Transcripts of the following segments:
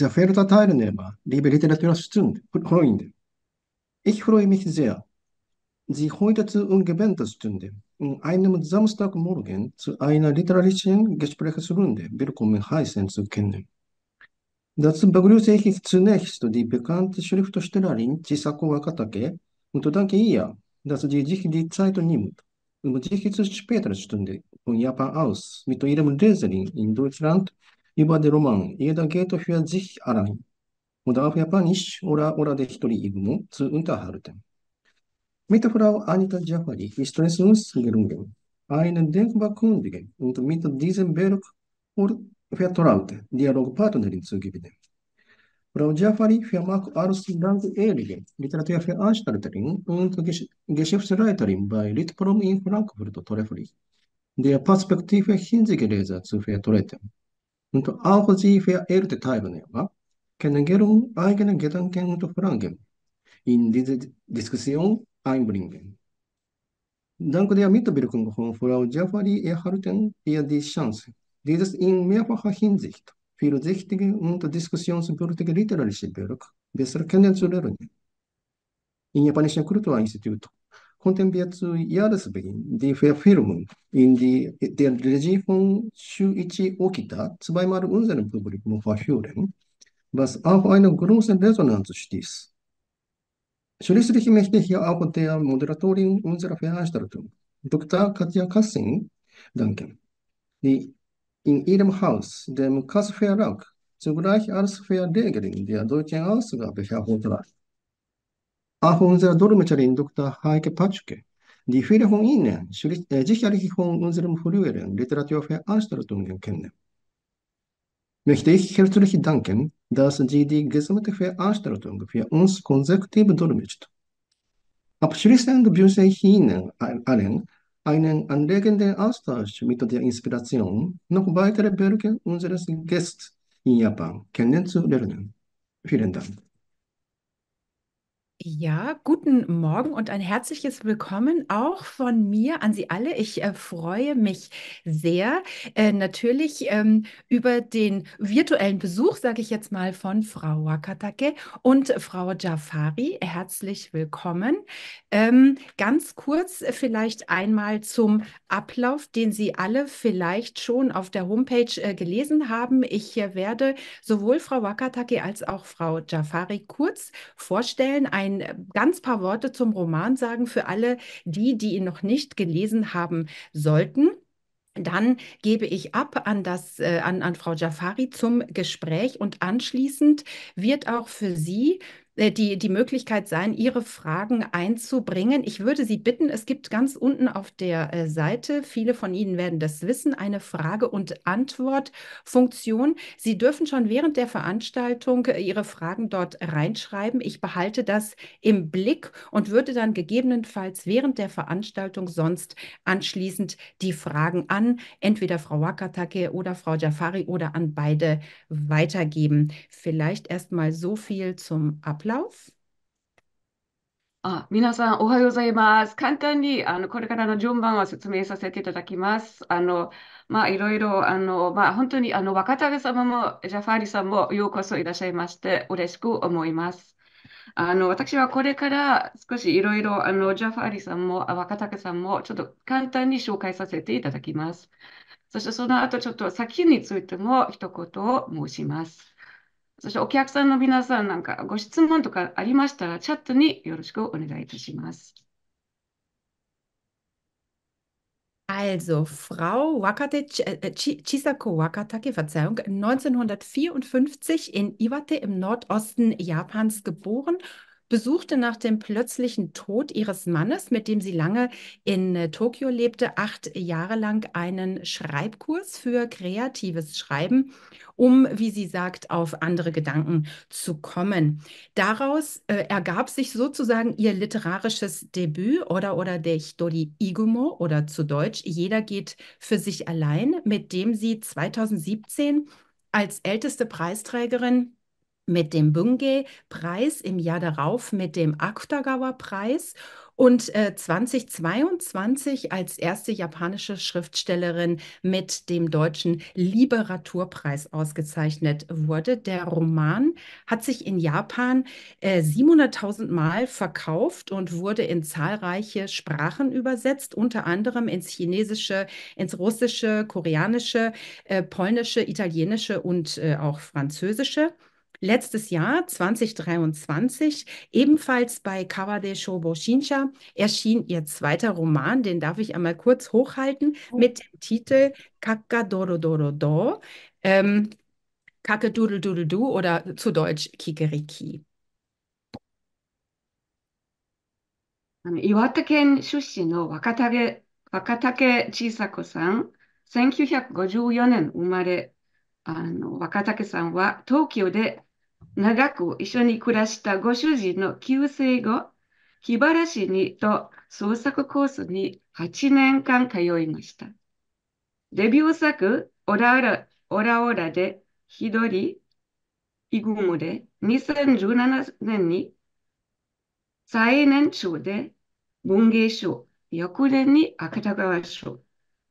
Der f ö r d e r t e i l n e h m e liebe Literaturstunde, Freunde, ich freue mich sehr, Sie heute zu ungewohnter Stunde, an einem Samstagmorgen zu einer literarischen Gesprächsrunde willkommen heißen zu können. Dazu begrüße ich zunächst die bekannte Schriftstellerin Chisako a k a t a k e und danke ihr, dass sie sich die Zeit nimmt, um sich zu später Stunde von Japan aus mit ihrem Leserin in Deutschland ユバデロマン、イエダゲートフィアジヒアライン。モダフィアパニッシュ、オラオラで一人いるも、ツウンタハルテン。メタフラウアニタジャファリ、ウィストレスウンスゲルンゲン。アイネデンクバクンディゲン、ウントミトディゼンベルク、オルフィアトラウテ、ディアログパートナリンツウギビデン。フラウジャファリ、フィアマークアルスランクエリゲン、リテラティアフシタルテリン、ウントゲシェフスライタリン、バイリットプロムインフランクフルトトレフリ。ディアパスペクティフェヒンズゲレーザーフィアトレテン。Und auch sie verehrte Teilnehmer können eigene Gedanken und Fragen in diese Diskussion einbringen. Dank der Mitwirkung von Frau Jafari erhalten wir die Chance, dieses in mehrfacher Hinsicht vielseitige und diskussionswürdige literarische Werk besser kennenzulernen. In japanischer Kulturinstitut k o n m p a r e d to Jahresbeginn, die Verfilmung in die, der Regie von Shuichi Okita zweimal unserem Publikum verführen, was auf eine große Resonanz stieß. Schließlich möchte ich hier auch der Moderatorin unserer Veranstaltung, Dr. Katja Kassing, danken, die in ihrem Haus, dem Kassverlag, zugleich als Verlegerin der deutschen Ausgabe hervortrat. 아혼세라 도르메차리 인독다 Dr. Heike 디 die viele von Ihnen sicherlich von unserem früheren Literaturveranstaltungen kennen, Möchte ich herzlich danken, dass Sie die gesamte Veranstaltung für uns konsektiv dolmetscht. Abschließend wünsche ich Ihnen allen einen anregenden Austausch mit der Inspiration, noch weitere Werke unseres Gästes in Japan kennenzulernen. Vielen Dank. Ja, guten Morgen und ein herzliches Willkommen auch von mir an Sie alle. Ich äh, freue mich sehr äh, natürlich ähm, über den virtuellen Besuch, sage ich jetzt mal, von Frau Wakatake und Frau Jafari. Herzlich willkommen. Ähm, ganz kurz äh, vielleicht einmal zum Ablauf, den Sie alle vielleicht schon auf der Homepage äh, gelesen haben. Ich äh, werde sowohl Frau Wakatake als auch Frau Jafari kurz vorstellen. Ein ein äh, ganz paar Worte zum Roman sagen für alle die, die ihn noch nicht gelesen haben sollten. Dann gebe ich ab an, das, äh, an, an Frau Jafari zum Gespräch und anschließend wird auch für Sie äh, die, die Möglichkeit sein, Ihre Fragen einzubringen. Ich würde Sie bitten, es gibt ganz unten auf der äh, Seite, viele von Ihnen werden das wissen, eine Frage- und Antwortfunktion. Sie dürfen schon während der Veranstaltung äh, Ihre Fragen dort reinschreiben. Ich behalte das im Blick und würde dann gegebenenfalls während der Veranstaltung sonst anschließend die Fragen an entweder Frau Wakatake oder Frau Jafari oder an beide weitergeben. Vielleicht erst mal so viel zum Abschluss. Ablauf? あ、皆さん、おはようございます。簡単に、あの、これからの順番を説明させていただきます。あの、まあ、いろいろ、あの、まあ、本当に、あの、若竹様も、ジャファーリさんも、ようこそいらっしゃいまして、嬉しく思います。あの、私はこれから少しいろいろ、あの、ジャファーリさんも、若竹さんも、ちょっと簡単に紹介させていただきます。そして、その後、ちょっと先についても、一言を申します。そしてお客さんの皆さんなんかご質問とかありましたら、チャットによろしくお願いいたします。Also, Frau Wakate, äh, äh, Chisako Wakatake, Verzeihung, 1954 in Iwate im Nordosten Japans geboren besuchte nach dem plötzlichen Tod ihres Mannes, mit dem sie lange in äh, Tokio lebte, acht Jahre lang einen Schreibkurs für kreatives Schreiben, um, wie sie sagt, auf andere Gedanken zu kommen. Daraus äh, ergab sich sozusagen ihr literarisches Debüt oder oder der Histori Igumo oder zu Deutsch, jeder geht für sich allein, mit dem sie 2017 als älteste Preisträgerin mit dem Bungay-Preis, im Jahr darauf mit dem Akutagawa-Preis und äh, 2022 als erste japanische Schriftstellerin mit dem deutschen Liberaturpreis ausgezeichnet wurde. Der Roman hat sich in Japan äh, 700.000 Mal verkauft und wurde in zahlreiche Sprachen übersetzt, unter anderem ins Chinesische, ins Russische, Koreanische, äh, Polnische, Italienische und äh, auch Französische letztes Jahr 2023 ebenfalls bei Kawade Shobo Shinsha erschien ihr zweiter Roman, den darf ich einmal kurz hochhalten, oh. mit dem Titel Kakadorodorodo, ähm, Kakadudeldudeldu oder zu Deutsch Kikeriki. 岩手県出身の若竹、若竹千佐子さん、1954年生まれ、あの若竹さんは東京で長く一緒に暮らしたご主人の旧姓後、気晴らしにと創作コースに8年間通いました。デビュー作、オラオラ、オラオラで、ひどり、イグムで、2017年に、最年長で、文芸賞、翌年に芥川賞、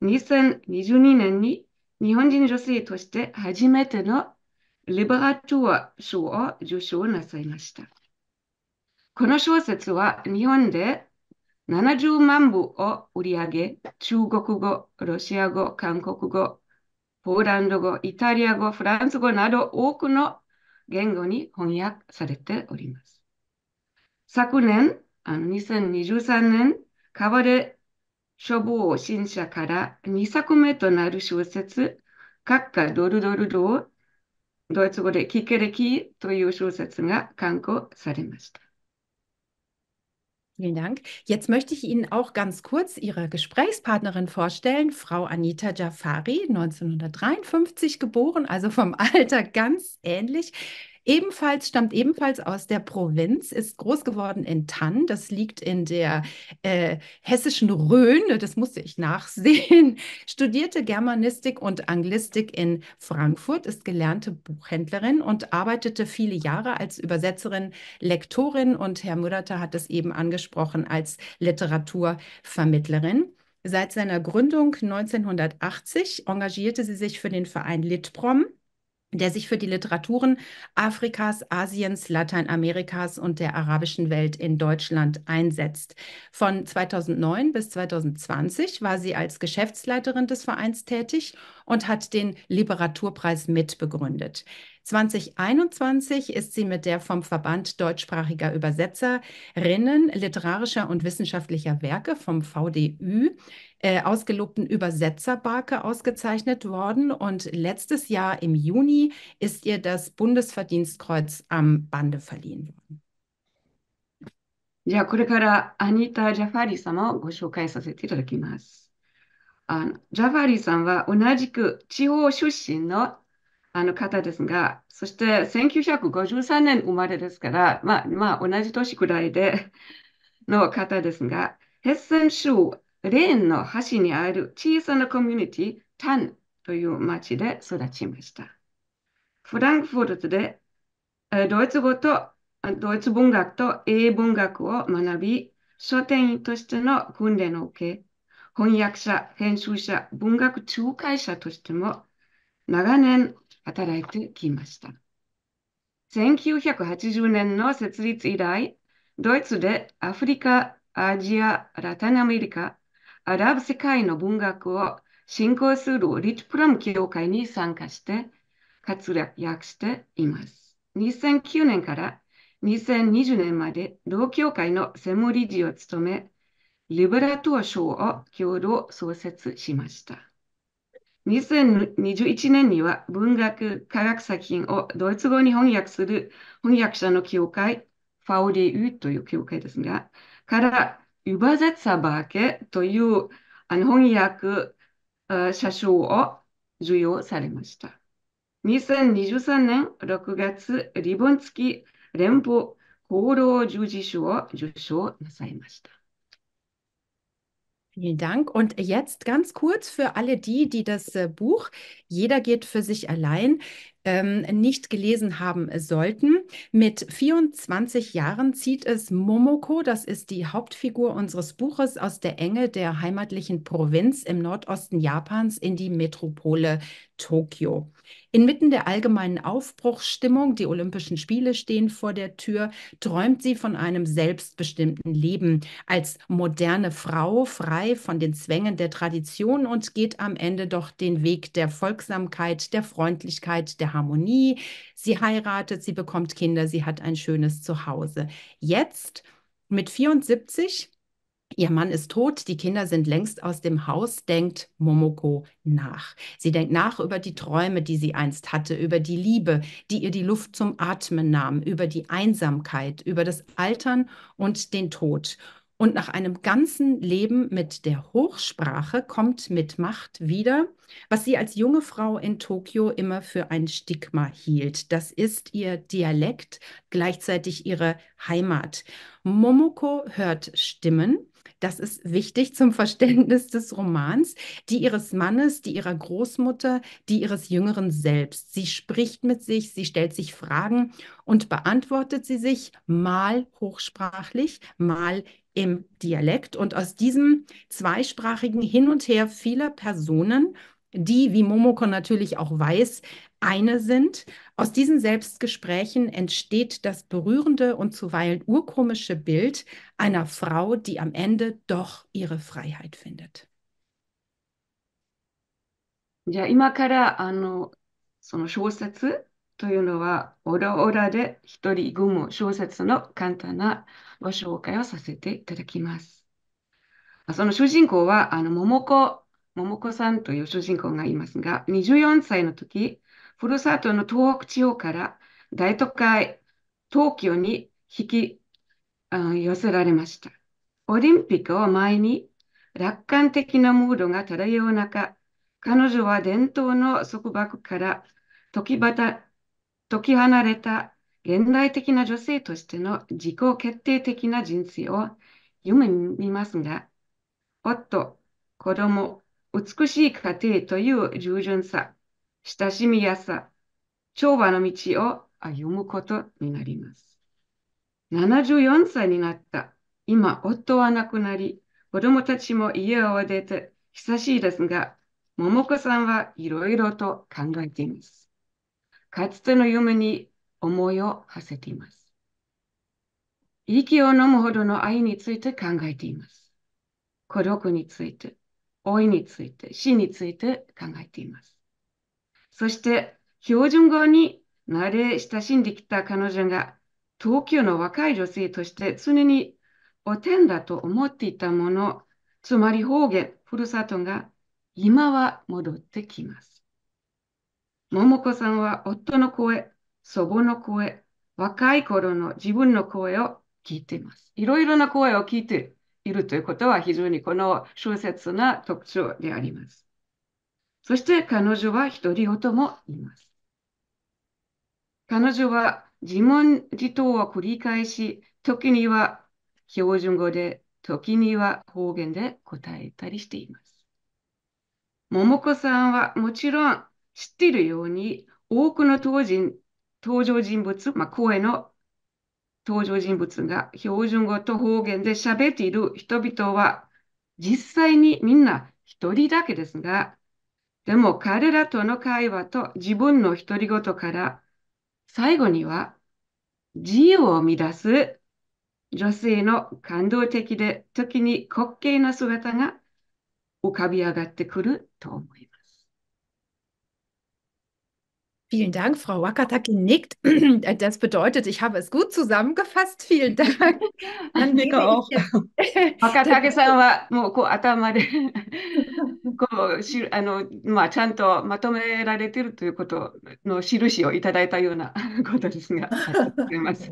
2022年に日本人女性として初めてのリベラトゥア賞を受賞なさいました。この小説は日本で70万部を売り上げ、中国語、ロシア語、韓国語、ポーランド語、イタリア語、フランス語など多くの言語に翻訳されております。昨年、あの2023年、川で書房新社から2作目となる小説、ッカドルドルドをドイツ語でキケレキという小説が刊行されました。Vielen Dank. Jetzt möchte ich Ihnen auch ganz kurz Ihre Gesprächspartnerin vorstellen, Frau Anita Jafari, 1953 geboren, also vom Alter ganz ähnlich. Ebenfalls stammt ebenfalls aus der Provinz, ist groß geworden in Tann. Das liegt in der äh, hessischen Rhön. Das musste ich nachsehen. Studierte Germanistik und Anglistik in Frankfurt, ist gelernte Buchhändlerin und arbeitete viele Jahre als Übersetzerin, Lektorin und Herr Mudderter hat es eben angesprochen als Literaturvermittlerin. Seit seiner Gründung 1980 engagierte sie sich für den Verein Litprom der sich für die Literaturen Afrikas, Asiens, Lateinamerikas und der arabischen Welt in Deutschland einsetzt. Von 2009 bis 2020 war sie als Geschäftsleiterin des Vereins tätig und hat den Literaturpreis mitbegründet. 2021 ist sie mit der vom Verband deutschsprachiger Übersetzerinnen literarischer und wissenschaftlicher Werke vom VDÜ äh, ausgelobten Übersetzerbarke ausgezeichnet worden und letztes Jahr im Juni ist ihr das Bundesverdienstkreuz am Bande verliehen worden. Anita じゃあこれからアニータ・ジャファーリ様をご紹介させていただきます。あのジャファリーさんは同じく地方出身のあの方ですが、そして1953年生まれですから、まあ、まあ、同じ年くらいでの方ですが、ヘッセン州レーンの端にある小さなコミュニティ、タンという町で育ちました。フランクフルトでドイツ語とドイツ文学と英文学を学び、書店員としての訓練を受け、翻訳者、編集者、文学仲介者としても長年働いてきました。1980年の設立以来、ドイツでアフリカ、アジア、ラタンアメリカ、アラブ世界の文学を進行するリッチプラム協会に参加して活躍しています。2009年から2020年まで同協会の専務理事を務め、リベラトー賞を共同創設しました。2021年には文学科学作品をドイツ語に翻訳する翻訳者の協会、ファオリウという協会ですが、から、ユバゼツァバーケというあの翻訳者賞を授与されました。2023年6月、リボン付き連邦厚労従事賞を受賞なさいました。Vielen Dank. Und jetzt ganz kurz für alle die, die das äh, Buch Jeder geht für sich allein ähm, nicht gelesen haben sollten. Mit 24 Jahren zieht es Momoko, das ist die Hauptfigur unseres Buches, aus der Enge der heimatlichen Provinz im Nordosten Japans in die Metropole Tokio. Inmitten der allgemeinen Aufbruchsstimmung, die Olympischen Spiele stehen vor der Tür, träumt sie von einem selbstbestimmten Leben als moderne Frau, frei von den Zwängen der Tradition und geht am Ende doch den Weg der Folgsamkeit, der Freundlichkeit, der Harmonie. Sie heiratet, sie bekommt Kinder, sie hat ein schönes Zuhause. Jetzt mit 74 Ihr Mann ist tot, die Kinder sind längst aus dem Haus, denkt Momoko nach. Sie denkt nach über die Träume, die sie einst hatte, über die Liebe, die ihr die Luft zum Atmen nahm, über die Einsamkeit, über das Altern und den Tod. Und nach einem ganzen Leben mit der Hochsprache kommt mit Macht wieder, was sie als junge Frau in Tokio immer für ein Stigma hielt. Das ist ihr Dialekt, gleichzeitig ihre Heimat. Momoko hört Stimmen, das ist wichtig zum Verständnis des Romans, die ihres Mannes, die ihrer Großmutter, die ihres Jüngeren selbst. Sie spricht mit sich, sie stellt sich Fragen und beantwortet sie sich mal hochsprachlich, mal im Dialekt und aus diesem zweisprachigen Hin und Her vieler Personen, die, wie Momoko natürlich auch weiß, eine sind. Aus diesen Selbstgesprächen entsteht das berührende und zuweilen urkomische Bild einer Frau, die am Ende doch ihre Freiheit findet. Ja, immer äh, so eine じゃあ今からあのその小説というのは、オラオラで一人組む小説の簡単なご紹介をさせていただきます。その主人公は、あの、桃子、桃子さんという主人公がいますが、24歳の時、ふるさとの東北地方から大都会、東京に引き、うん、寄せられました。オリンピックを前に楽観的なムードが漂う中、彼女は伝統の束縛から時。ばた解き離れた現代的な女性としての自己決定的な人生を夢見ますが、夫、子供、美しい家庭という従順さ、親しみやさ、調和の道を歩むことになります。74歳になった今、夫は亡くなり、子供たちも家を出て久しいですが、桃子さんはいろいろと考えています。かつての夢に思いを馳せています。息を飲むほどの愛について考えています。孤独について、老いについて、死について考えています。そして、標準語に慣れ親しんできた彼女が、東京の若い女性として常にお天だと思っていたもの、つまり方言、ふるさとが今は戻ってきます。桃子さんは夫の声、祖母の声、若い頃の自分の声を聞いています。いろいろな声を聞いているということは非常にこの小説な特徴であります。そして彼女は独り言も言います。彼女は自問自答を繰り返し、時には標準語で、時には方言で答えたりしています。桃子さんはもちろん知っているように、多くの登人登場人物、まあ、声の登場人物が標準語と方言で喋っている人々は、実際にみんな一人だけですが、でも彼らとの会話と自分の独り言から、最後には自由を生み出す女性の感動的で時に滑稽な姿が浮かび上がってくると思います。Vielen Dank, Frau Wakataki nickt. Äh, das bedeutet, ich habe es gut zusammengefasst. Vielen Dank. An Nicke auch. Wakataki san さんはもうこう頭でこうしあのまあちゃんとまとめられているということの印をいただいたようなことですが、ありがとうございます。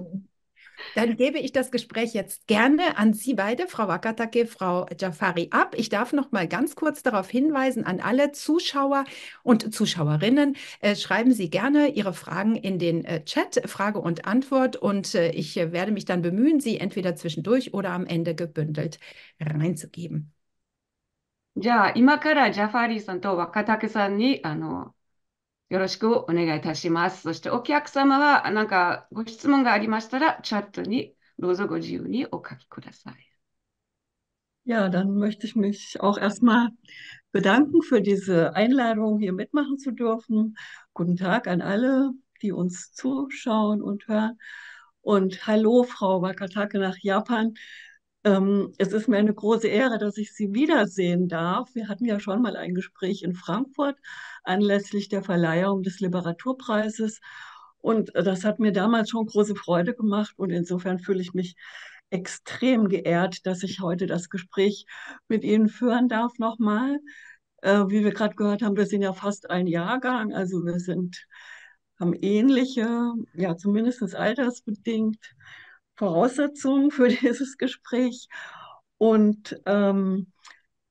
dann gebe ich das Gespräch jetzt gerne an Sie beide, Frau Wakatake, Frau Jafari, ab. Ich darf noch mal ganz kurz darauf hinweisen an alle Zuschauer und Zuschauerinnen. Äh, schreiben Sie gerne Ihre Fragen in den äh, Chat, Frage und Antwort. Und äh, ich äh, werde mich dann bemühen, sie entweder zwischendurch oder am Ende gebündelt reinzugeben. Ja, immer Jafari-san wakatake じゃあ、今からジャファーリーさんと若竹さんに、あの、よろしくお願いいたします。そしてお客様は何かご質問がありましたら、チャットにどうぞご自由にお書きください。Ja, dann möchte ich mich auch erstmal bedanken für diese Einladung, hier mitmachen zu dürfen. Guten Tag an alle, die uns zuschauen und hören. Und hallo, Frau Wakatake nach Japan. Ähm, es ist mir eine große Ehre, dass ich Sie wiedersehen darf. Wir hatten ja schon mal ein Gespräch in Frankfurt, anlässlich der Verleihung des Literaturpreises. Und das hat mir damals schon große Freude gemacht und insofern fühle ich mich extrem geehrt, dass ich heute das Gespräch mit Ihnen führen darf nochmal. Äh, wie wir gerade gehört haben, wir sind ja fast ein Jahrgang, also wir sind, haben ähnliche, ja zumindest altersbedingt Voraussetzungen für dieses Gespräch. Und ähm,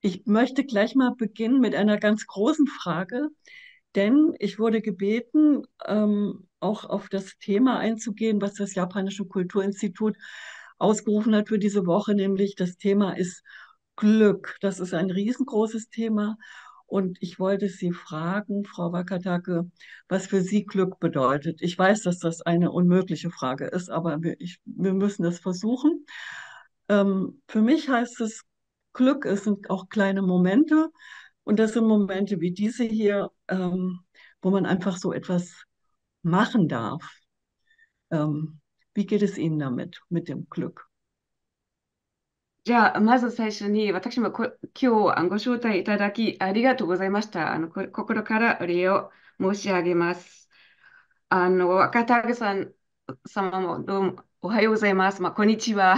ich möchte gleich mal beginnen mit einer ganz großen Frage, denn ich wurde gebeten, ähm, auch auf das Thema einzugehen, was das Japanische Kulturinstitut ausgerufen hat für diese Woche, nämlich das Thema ist Glück. Das ist ein riesengroßes Thema. Und ich wollte Sie fragen, Frau Wakatake, was für Sie Glück bedeutet. Ich weiß, dass das eine unmögliche Frage ist, aber wir, ich, wir müssen das versuchen. Ähm, für mich heißt es Glück, es sind auch kleine Momente. Und das sind Momente wie diese hier, ähm, wo man einfach so etwas machen darf. Ähm, wie geht es Ihnen damit, mit dem Glück? じゃあ、まず最初に、私もこ今日あご招待いただき、ありがとうございました。あのこ心からお礼を申し上げます。あの、若田さん様もどうもおはようございます。まあ、こんにちは。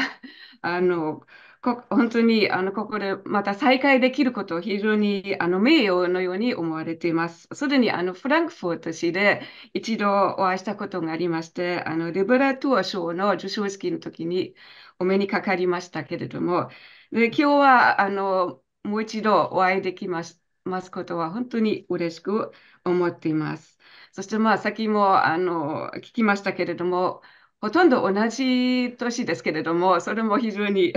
あの、こ本当にあのここでまた再会できることを非常にあの名誉のように思われています。すでにあのフランクフォート市で一度お会いしたことがありまして、あのリブラトゥア賞の授賞式の時にお目にかかりましたけれども、で今日はあのもう一度お会いできますますことは本当に嬉しく思っています。そしてまあ先もあの聞きましたけれども、ほとんど同じ年ですけれども、それも非常に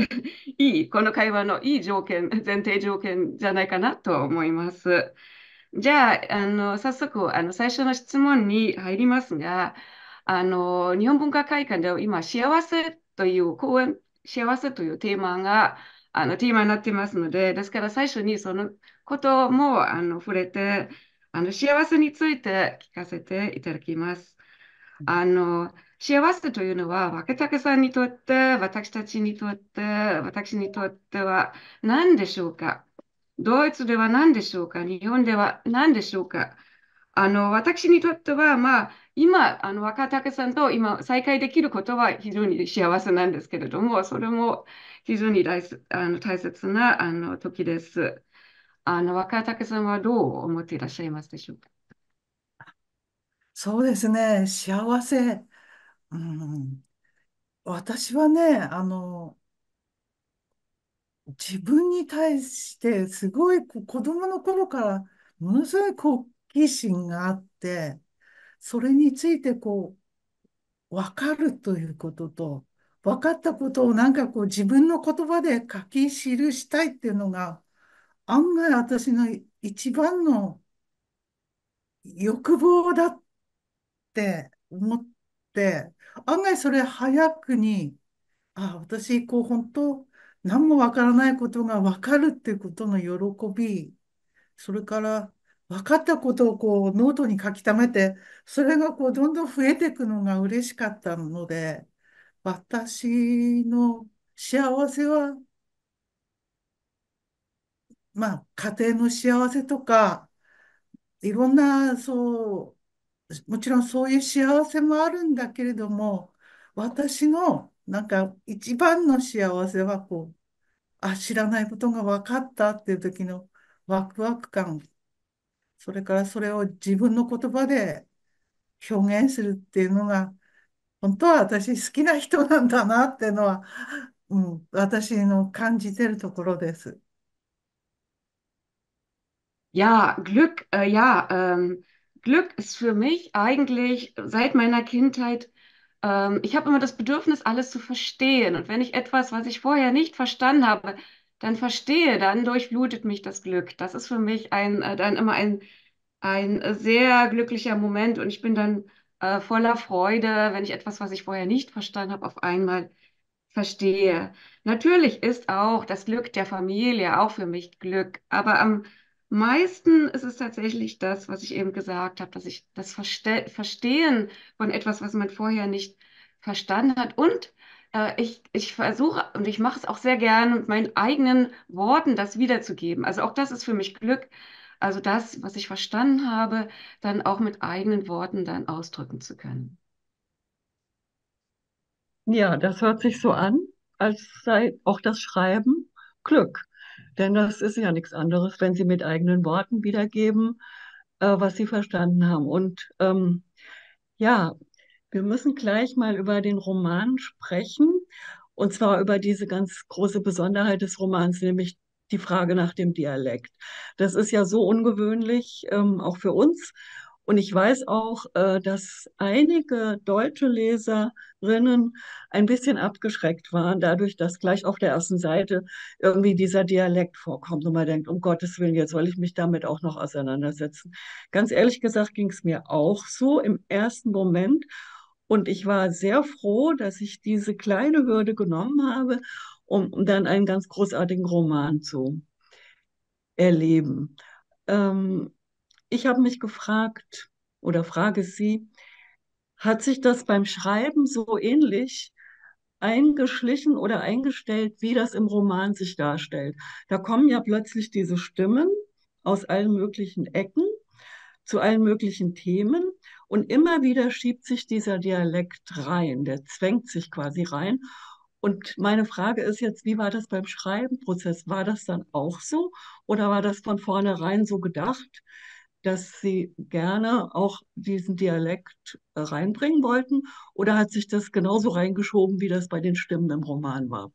いい、この会話のいい条件、前提条件じゃないかなと思います。じゃあ、あの早速あの最初の質問に入りますが、あの日本文化会館では今、幸せという講演、幸せというテーマがあのテーマになっていますので、ですから最初にそのこともあの触れて、あの幸せについて聞かせていただきます。あの幸せというのは、若竹さんにとって、私たちにとって、私にとっては何でしょうかドイツでは何でしょうか日本では何でしょうかあの私にとっては、まあ、今、あの若竹さんと今再会できることは非常に幸せなんですけれども、それも非常に大あの大切なあの時です。あの若竹さんはどう思っていらっしゃいますでしょうかそうですね、幸せ。うん、私はね、あの、自分に対してすごい子供の頃からものすごい好奇心があって、それについてこう、わかるということと、分かったことをなんかこう自分の言葉で書き記したいっていうのが、案外私の一番の欲望だって思って、案外それ早くに、あ、私、こう、本当、何もわからないことがわかるっていうことの喜び、それから、分かったことをこうノートに書き溜めて、それがこうどんどん増えていくのが嬉しかったので、私の幸せは、まあ、家庭の幸せとか、いろんな、そう、もちろんそういう幸せもあるんだけれども、私のなんか一番の幸せはこう、あ、知らないことが分かったっていう時のワクワク感、それからそれを自分の言葉で表現するっていうのが、本当は私好きな人なんだなっていうのは、うん、私の感じてるところです。Ja, Glück, äh, ja, ähm, Glück ist für mich eigentlich seit meiner Kindheit, ähm, ich habe immer das Bedürfnis, alles zu verstehen. Und wenn ich etwas, was ich vorher nicht verstanden habe, dann verstehe, dann durchflutet mich das Glück. Das ist für mich ein, äh, dann immer ein, ein sehr glücklicher Moment und ich bin dann äh, voller Freude, wenn ich etwas, was ich vorher nicht verstanden habe, auf einmal verstehe. Natürlich ist auch das Glück der Familie auch für mich Glück, aber am meisten ist es tatsächlich das, was ich eben gesagt habe, dass ich das Verste Verstehen von etwas, was man vorher nicht verstanden hat und äh, ich, ich versuche und ich mache es auch sehr gerne mit meinen eigenen Worten das wiederzugeben. Also auch das ist für mich Glück. Also das, was ich verstanden habe, dann auch mit eigenen Worten dann ausdrücken zu können. Ja, das hört sich so an, als sei auch das Schreiben Glück. Denn das ist ja nichts anderes, wenn sie mit eigenen Worten wiedergeben, äh, was sie verstanden haben. Und ähm, ja, wir müssen gleich mal über den Roman sprechen. Und zwar über diese ganz große Besonderheit des Romans, nämlich die Frage nach dem Dialekt. Das ist ja so ungewöhnlich, ähm, auch für uns. Und ich weiß auch, äh, dass einige deutsche Leserinnen ein bisschen abgeschreckt waren, dadurch, dass gleich auf der ersten Seite irgendwie dieser Dialekt vorkommt und man denkt, um Gottes Willen, jetzt soll ich mich damit auch noch auseinandersetzen. Ganz ehrlich gesagt ging es mir auch so im ersten Moment. Und ich war sehr froh, dass ich diese kleine Hürde genommen habe, um dann einen ganz großartigen Roman zu erleben. Ähm, ich habe mich gefragt oder frage Sie, hat sich das beim Schreiben so ähnlich eingeschlichen oder eingestellt, wie das im Roman sich darstellt? Da kommen ja plötzlich diese Stimmen aus allen möglichen Ecken zu allen möglichen Themen und immer wieder schiebt sich dieser Dialekt rein, der zwängt sich quasi rein. Und meine Frage ist jetzt, wie war das beim Schreibenprozess? War das dann auch so oder war das von vornherein so gedacht, dass Sie gerne auch diesen Dialekt äh, reinbringen wollten? Oder hat sich das genauso reingeschoben, wie das bei den Stimmen im Roman war?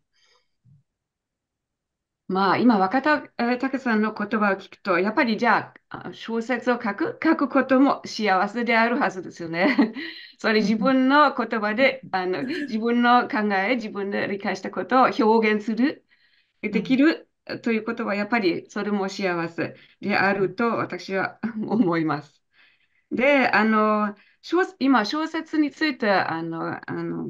まあ今若田、えー、武さんの言葉を聞くと、やっぱりじゃあ小説を書く、書くことも幸せであるはずですよね。それ自分の言葉で、あの自分の考え、自分で理解したことを表現する、できる ということは、やっぱりそれも幸せであると私は思います。で、あの、今、小説について、あの、あの、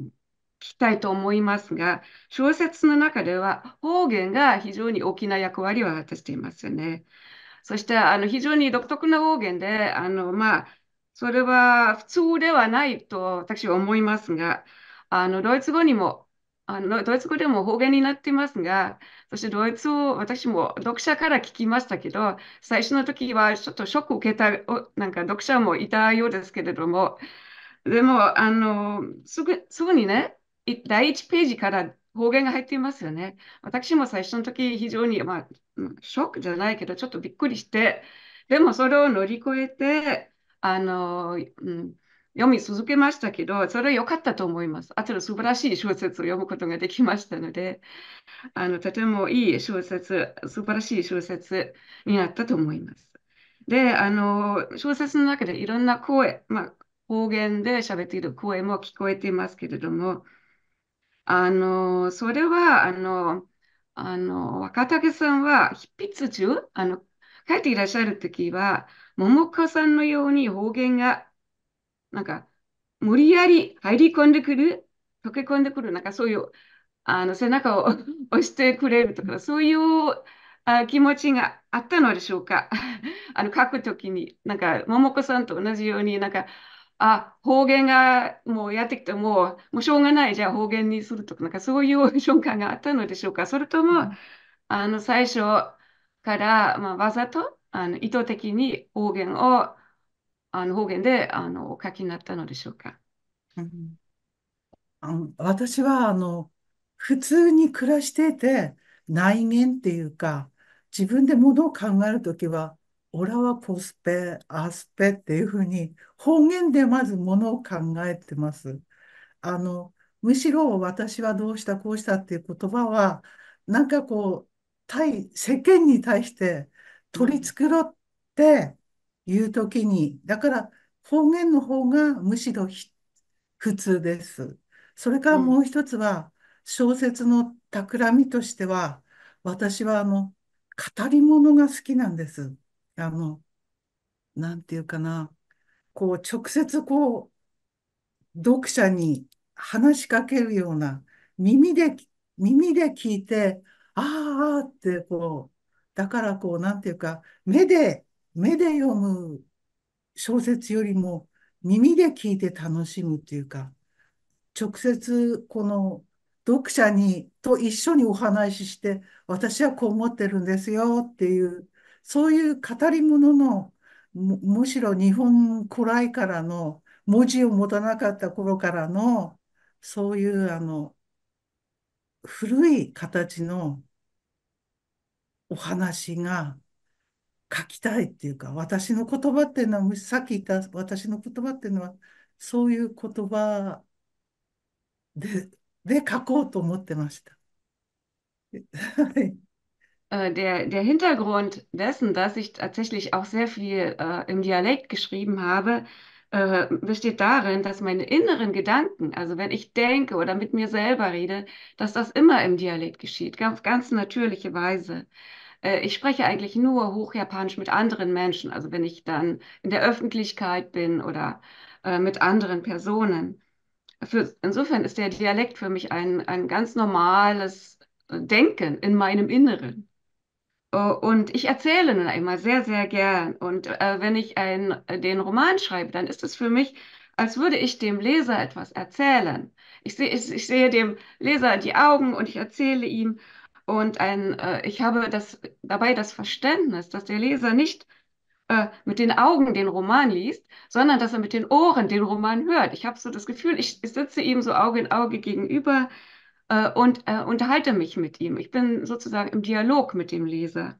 聞きたいと思いますが、小説の中では方言が非常に大きな役割を果たしていますよね。そして、あの、非常に独特な方言で、あの、まあ、それは普通ではないと私は思いますが、あの、ドイツ語にもあのドイツ語でも方言になっていますが、そしてドイツを私も読者から聞きましたけど、最初の時はちょっとショックを受けたなんか読者もいたようですけれども、でもあのすぐすぐにね、第1ページから方言が入っていますよね。私も最初の時非常に、まあ、ショックじゃないけど、ちょっとびっくりして、でもそれを乗り越えて、あの、うん読み続けましたけど、それは良かったと思います。あと素晴らしい小説を読むことができましたので、あのとてもいい小説、素晴らしい小説になったと思います。で、あの小説の中でいろんな声、まあ、方言で喋っている声も聞こえていますけれども、あのそれはあのあの若竹さんは執筆中あの書いていらっしゃる時は桃子さんのように方言がなんか、無理やり入り込んでくる、溶け込んでくる、なんかそういう、あの、背中を 押してくれるとか、そういうあ気持ちがあったのでしょうか。あの、書くときに、なんか、桃子さんと同じように、なんか、あ、方言がもうやってきてもう、もうしょうがない、じゃあ方言にするとか、なんかそういう 瞬間があったのでしょうか。それとも、あの、最初から、まあ、わざと、あの、意図的に方言をあの方言であのお書きになったのでしょうか。うん、あの私はあの普通に暮らしてて内面っていうか自分でものを考える時はオラはコスペ、アスペっていうふうに方言でまずものを考えてます。あのむしろ私はどうしたこうしたっていう言葉はなんかこう対世間に対して取り繕って、いうときに、だから方言の方がむしろ普通です。それからもう一つは、小説の企みとしては、私はあの、語り物が好きなんです。あの、なんていうかな、こう直接こう、読者に話しかけるような、耳で、耳で聞いて、ああってこう、だからこう、なんていうか、目で目で読む小説よりも耳で聞いて楽しむというか、直接この読者にと一緒にお話しして、私はこう思ってるんですよっていう、そういう語り物のむ、むしろ日本古来からの文字を持たなかった頃からの、そういうあの、古い形のお話が書きたいっていうか、私の言葉っていうのは、さっき言った私の言葉っていうのは、そういう言葉で、で書こうと思ってました。Der, äh, der Hintergrund dessen, dass ich tatsächlich auch sehr viel äh, im Dialekt geschrieben habe, äh, besteht darin, dass meine inneren Gedanken, also wenn ich denke oder mit mir selber rede, dass das immer im Dialekt geschieht, ganz, ganz natürliche Weise. Äh, ich spreche eigentlich nur Hochjapanisch mit anderen Menschen, also wenn ich dann in der Öffentlichkeit bin oder äh, mit anderen Personen. Für, insofern ist der Dialekt für mich ein, ein ganz normales äh, Denken in meinem Inneren. Äh, und ich erzähle dann immer sehr, sehr gern. Und äh, wenn ich ein, den Roman schreibe, dann ist es für mich, als würde ich dem Leser etwas erzählen. Ich, seh, ich, ich sehe dem Leser in die Augen und ich erzähle ihm und ein, äh, ich habe das, dabei das Verständnis, dass der Leser nicht äh, mit den Augen den Roman liest, sondern dass er mit den Ohren den Roman hört. Ich habe so das Gefühl, ich, ich, sitze ihm so Auge in Auge gegenüber äh, und äh, unterhalte mich mit ihm. Ich bin sozusagen im Dialog mit dem Leser.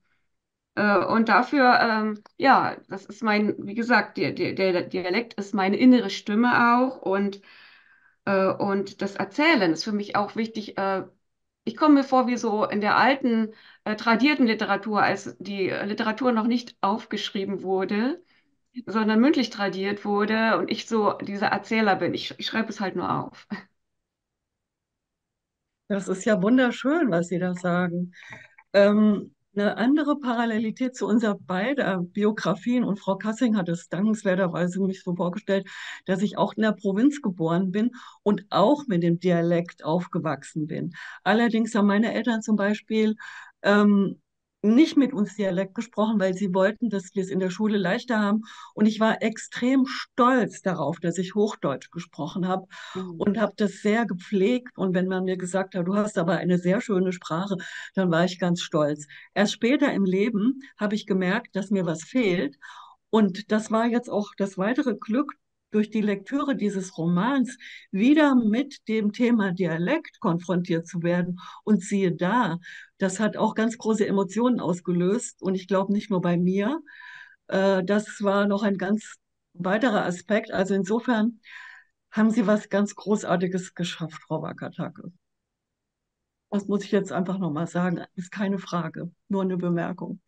Äh, und dafür, ähm, ja, das ist mein, wie gesagt, der, der, der Dialekt ist meine innere Stimme auch und äh, und das Erzählen ist für mich auch wichtig, ich komme mir vor wie so in der alten, äh, tradierten Literatur, als die äh, Literatur noch nicht aufgeschrieben wurde, sondern mündlich tradiert wurde und ich so dieser Erzähler bin. Ich, ich schreibe es halt nur auf. Das ist ja wunderschön, was Sie da sagen. Ähm, eine andere Parallelität zu unserer beider Biografien, und Frau Kassing hat es dankenswerterweise mich so vorgestellt, dass ich auch in der Provinz geboren bin und auch mit dem Dialekt aufgewachsen bin. Allerdings haben meine Eltern zum Beispiel ähm, nicht mit uns Dialekt gesprochen, weil sie wollten, dass wir es in der Schule leichter haben. Und ich war extrem stolz darauf, dass ich Hochdeutsch gesprochen habe mhm. und habe das sehr gepflegt. Und wenn man mir gesagt hat, du hast aber eine sehr schöne Sprache, dann war ich ganz stolz. Erst später im Leben habe ich gemerkt, dass mir was fehlt. Und das war jetzt auch das weitere Glück, durch die Lektüre dieses Romans wieder mit dem Thema Dialekt konfrontiert zu werden. Und siehe da, das hat auch ganz große Emotionen ausgelöst und ich glaube nicht nur bei mir. Äh, das war noch ein ganz weiterer Aspekt. Also insofern haben Sie was ganz Großartiges geschafft, Frau Wakatake. Das muss ich jetzt einfach nochmal sagen. Ist keine Frage, nur eine Bemerkung.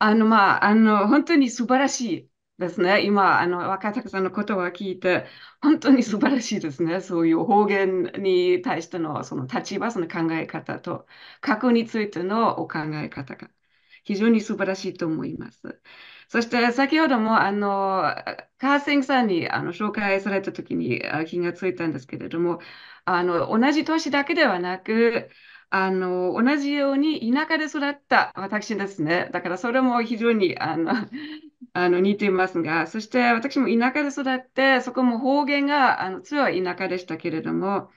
あの、まあ、あの、本当に素晴らしいですね。今、あの、若竹さんのことを聞いて、本当に素晴らしいですね。そういう方言に対してのその立場、その考え方と、過去についてのお考え方が非常に素晴らしいと思います。そして先ほどもあのカーセンさんにあの紹介された時に気がついたんですけれどもあの同じ年だけではなくあの同じように田舎で育った私ですねだからそれも非常にあのあの似ていますが、そして私も田舎で育って、そこも方言があの強い田舎でしたけれども、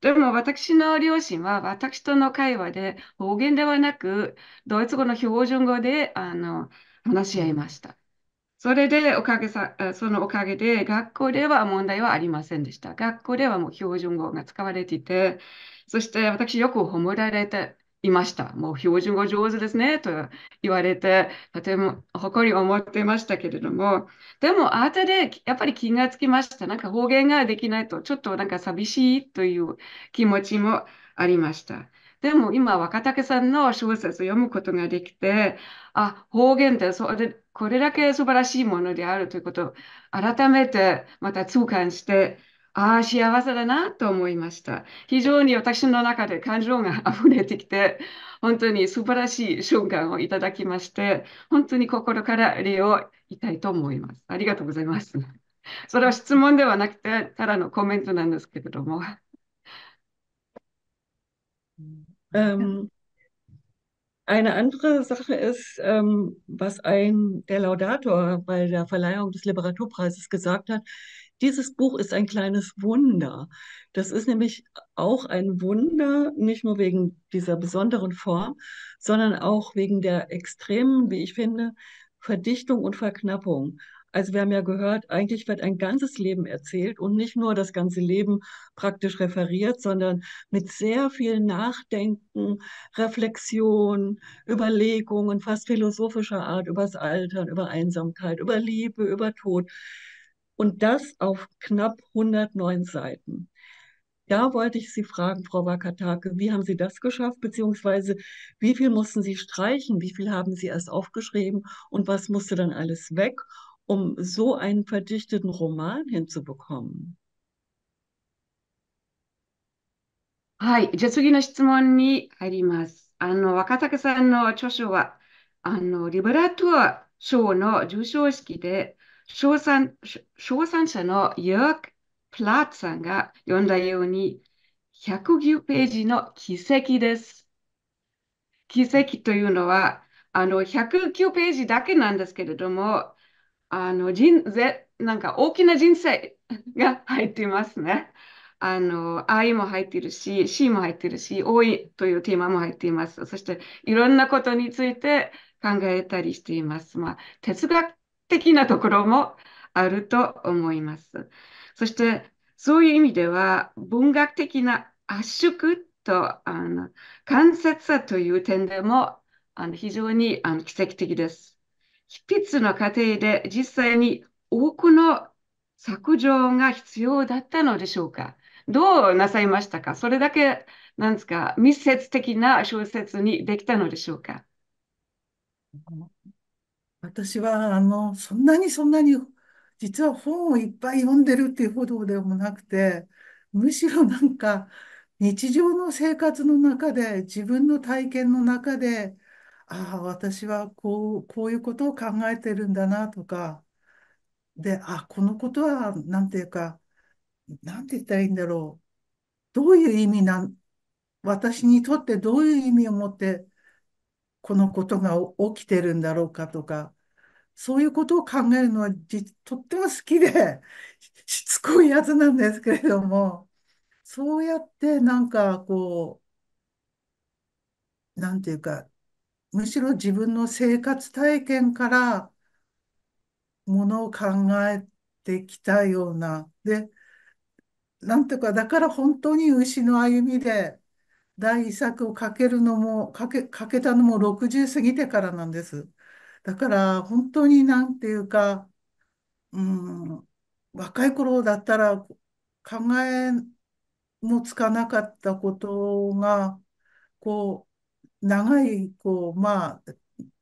でも私の両親は私との会話で方言ではなく、ドイツ語の標準語であの話し合いました。それでおかげさ、そのおかげで学校では問題はありませんでした。学校ではもう標準語が使われていて、そして私よく褒められていました。もう標準語上手ですねと言われて、とても誇りを持っていましたけれども、でも後でやっぱり気がつきました。なんか方言ができないとちょっとなんか寂しいという気持ちもありました。でも今、若竹さんの小説を読むことができて、あ、方言ってそれこれだけ素晴らしいものであるということを改めてまた痛感してああ、幸せだなと思いました。非常に私の中で感情が溢れてきて、本当に素晴らしい瞬間をいただきまして、本当に心から礼を言いたいと思います。ありがとうございます。それは質問ではなくて、ただのコメントなんですけれども。Ähm, eine andere Sache ist, ähm, was ein der Laudator bei der Verleihung des Literaturpreises gesagt hat, Dieses Buch ist ein kleines Wunder. Das ist nämlich auch ein Wunder, nicht nur wegen dieser besonderen Form, sondern auch wegen der extremen, wie ich finde, Verdichtung und Verknappung. Also wir haben ja gehört, eigentlich wird ein ganzes Leben erzählt und nicht nur das ganze Leben praktisch referiert, sondern mit sehr viel Nachdenken, Reflexion, Überlegungen, fast philosophischer Art über das Altern, über Einsamkeit, über Liebe, über Tod. Und das auf knapp 109 Seiten. Da wollte ich Sie fragen, Frau Wakatake, wie haben Sie das geschafft, beziehungsweise wie viel mussten Sie streichen, wie viel haben Sie erst aufgeschrieben und was musste dann alles weg, um so einen verdichteten Roman hinzubekommen? Wakatake-san hinzubekommen? はい。じゃあ次の質問に入ります。あの、若竹さんの著書は、あの、リベラトア賞の受賞式で賞賛賞賛者のヨーク・プラッツさんが読んだように、109ページの奇跡です。奇跡というのは、あの、109ページだけなんですけれども、あの、人ぜなんか大きな人生が入っていますね。あの、愛も入っているし、死も入っているし、老いというテーマも入っています。そして、いろんなことについて考えたりしています。まあ、哲学的なところもあると思います。そしてそういう意味では文学的な圧縮とあの間接さという点でもあの非常にあの奇跡的です。筆筆の過程で実際に多くの削除が必要だったのでしょうかどうなさいましたかそれだけなんですか密接的な小説にできたのでしょうか、私は、あの、そんなにそんなに、実は本をいっぱい読んでるっていうほどでもなくて、むしろなんか、日常の生活の中で、自分の体験の中で、ああ、私はこう、こういうことを考えてるんだなとか、で、あ、このことは、何て言うか、何て言ったらいいんだろう。どういう意味なん、私にとってどういう意味を持って、このことが起きてるんだろうかとか、そういうことを考えるのはとっても好きで、しつこいやつなんですけれども、そうやってなんかこう、なんていうか、むしろ自分の生活体験からものを考えてきたような、で、なんとか、だから本当に牛の歩みで第一作を書けるのも、書け、かけたのも60過ぎてからなんです。だから本当になんていうか、うん、若い頃だったら考えもつかなかったことが、こう、長い、こう、まあ、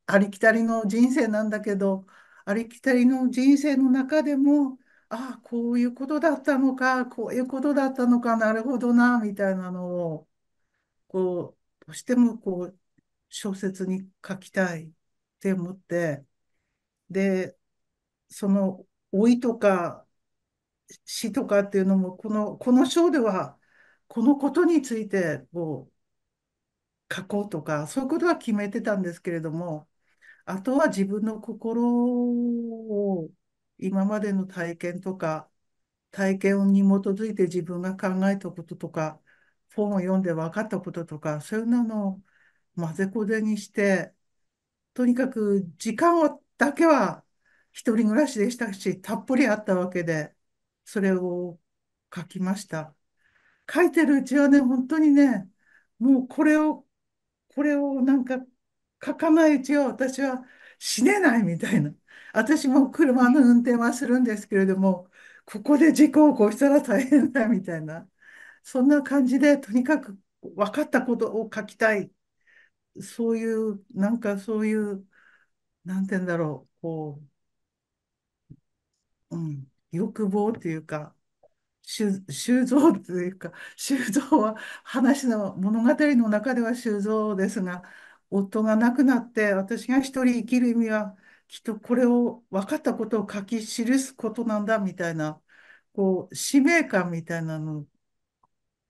ありきたりの人生なんだけど、ありきたりの人生の中でも、ああ、こういうことだったのか、こういうことだったのか、なるほどな、みたいなのを、こう、どうしてもこう、小説に書きたい。って思って、で、その老いとか死とかっていうのも、この、この章では、このことについてこう書こうとか、そういうことは決めてたんですけれども、あとは自分の心を今までの体験とか、体験に基づいて自分が考えたこととか、本を読んで分かったこととか、そういうのを混ぜこぜにして、とにかく時間をだけは一人暮らしでしたし、たっぷりあったわけで、それを書きました。書いてるうちはね、本当にね、もうこれを、これをなんか書かないうちは私は死ねないみたいな。私も車の運転はするんですけれども、ここで事故を起こしたら大変だみたいな。そんな感じで、とにかく分かったことを書きたいそういう、なんかそういう、なんて言うんだろう、こう、うん、欲望っていうか、修修造というか、修 造は話の物語の中では修造ですが、夫が亡くなって、私が一人生きる意味は、きっとこれを分かったことを書き記すことなんだみたいな、こう、使命感みたいなの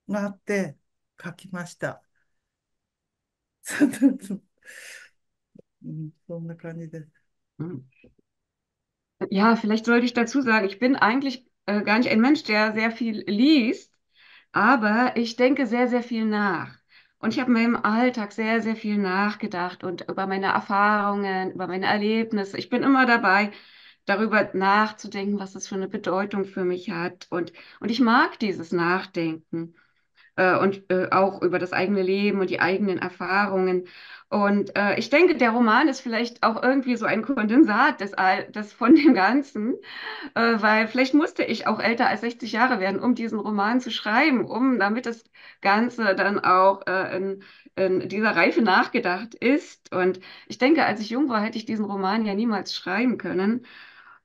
があって書きました。Ja, vielleicht sollte ich dazu sagen, ich bin eigentlich äh, gar nicht ein Mensch, der sehr viel liest, aber ich denke sehr, sehr viel nach. Und ich habe mir im Alltag sehr, sehr viel nachgedacht und über meine Erfahrungen, über meine Erlebnisse. Ich bin immer dabei, darüber nachzudenken, was das für eine Bedeutung für mich hat. Und, und ich mag dieses Nachdenken äh, und äh, auch über das eigene Leben und die eigenen Erfahrungen. Und äh, ich denke, der Roman ist vielleicht auch irgendwie so ein Kondensat des, des von dem Ganzen, äh, weil vielleicht musste ich auch älter als 60 Jahre werden, um diesen Roman zu schreiben, um damit das Ganze dann auch äh, in, in, dieser Reife nachgedacht ist. Und ich denke, als ich jung war, hätte ich diesen Roman ja niemals schreiben können.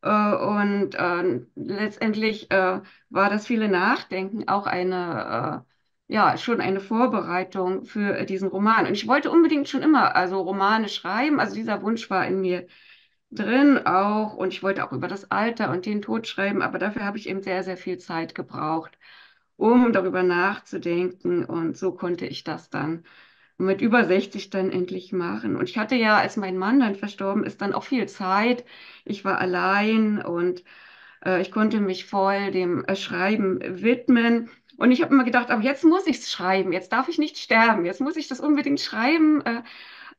Äh, und äh, letztendlich äh, war das viele Nachdenken, auch eine ja schon eine Vorbereitung für äh, diesen Roman. Und ich wollte unbedingt schon immer also Romane schreiben. Also dieser Wunsch war in mir drin auch. Und ich wollte auch über das Alter und den Tod schreiben. Aber dafür habe ich eben sehr, sehr viel Zeit gebraucht, um darüber nachzudenken. Und so konnte ich das dann mit über 60 dann endlich machen. Und ich hatte ja, als mein Mann dann verstorben ist, dann auch viel Zeit. Ich war allein und äh, ich konnte mich voll dem äh, Schreiben widmen. Und ich habe immer gedacht, aber jetzt muss ich es schreiben, jetzt darf ich nicht sterben, jetzt muss ich das unbedingt schreiben. Äh,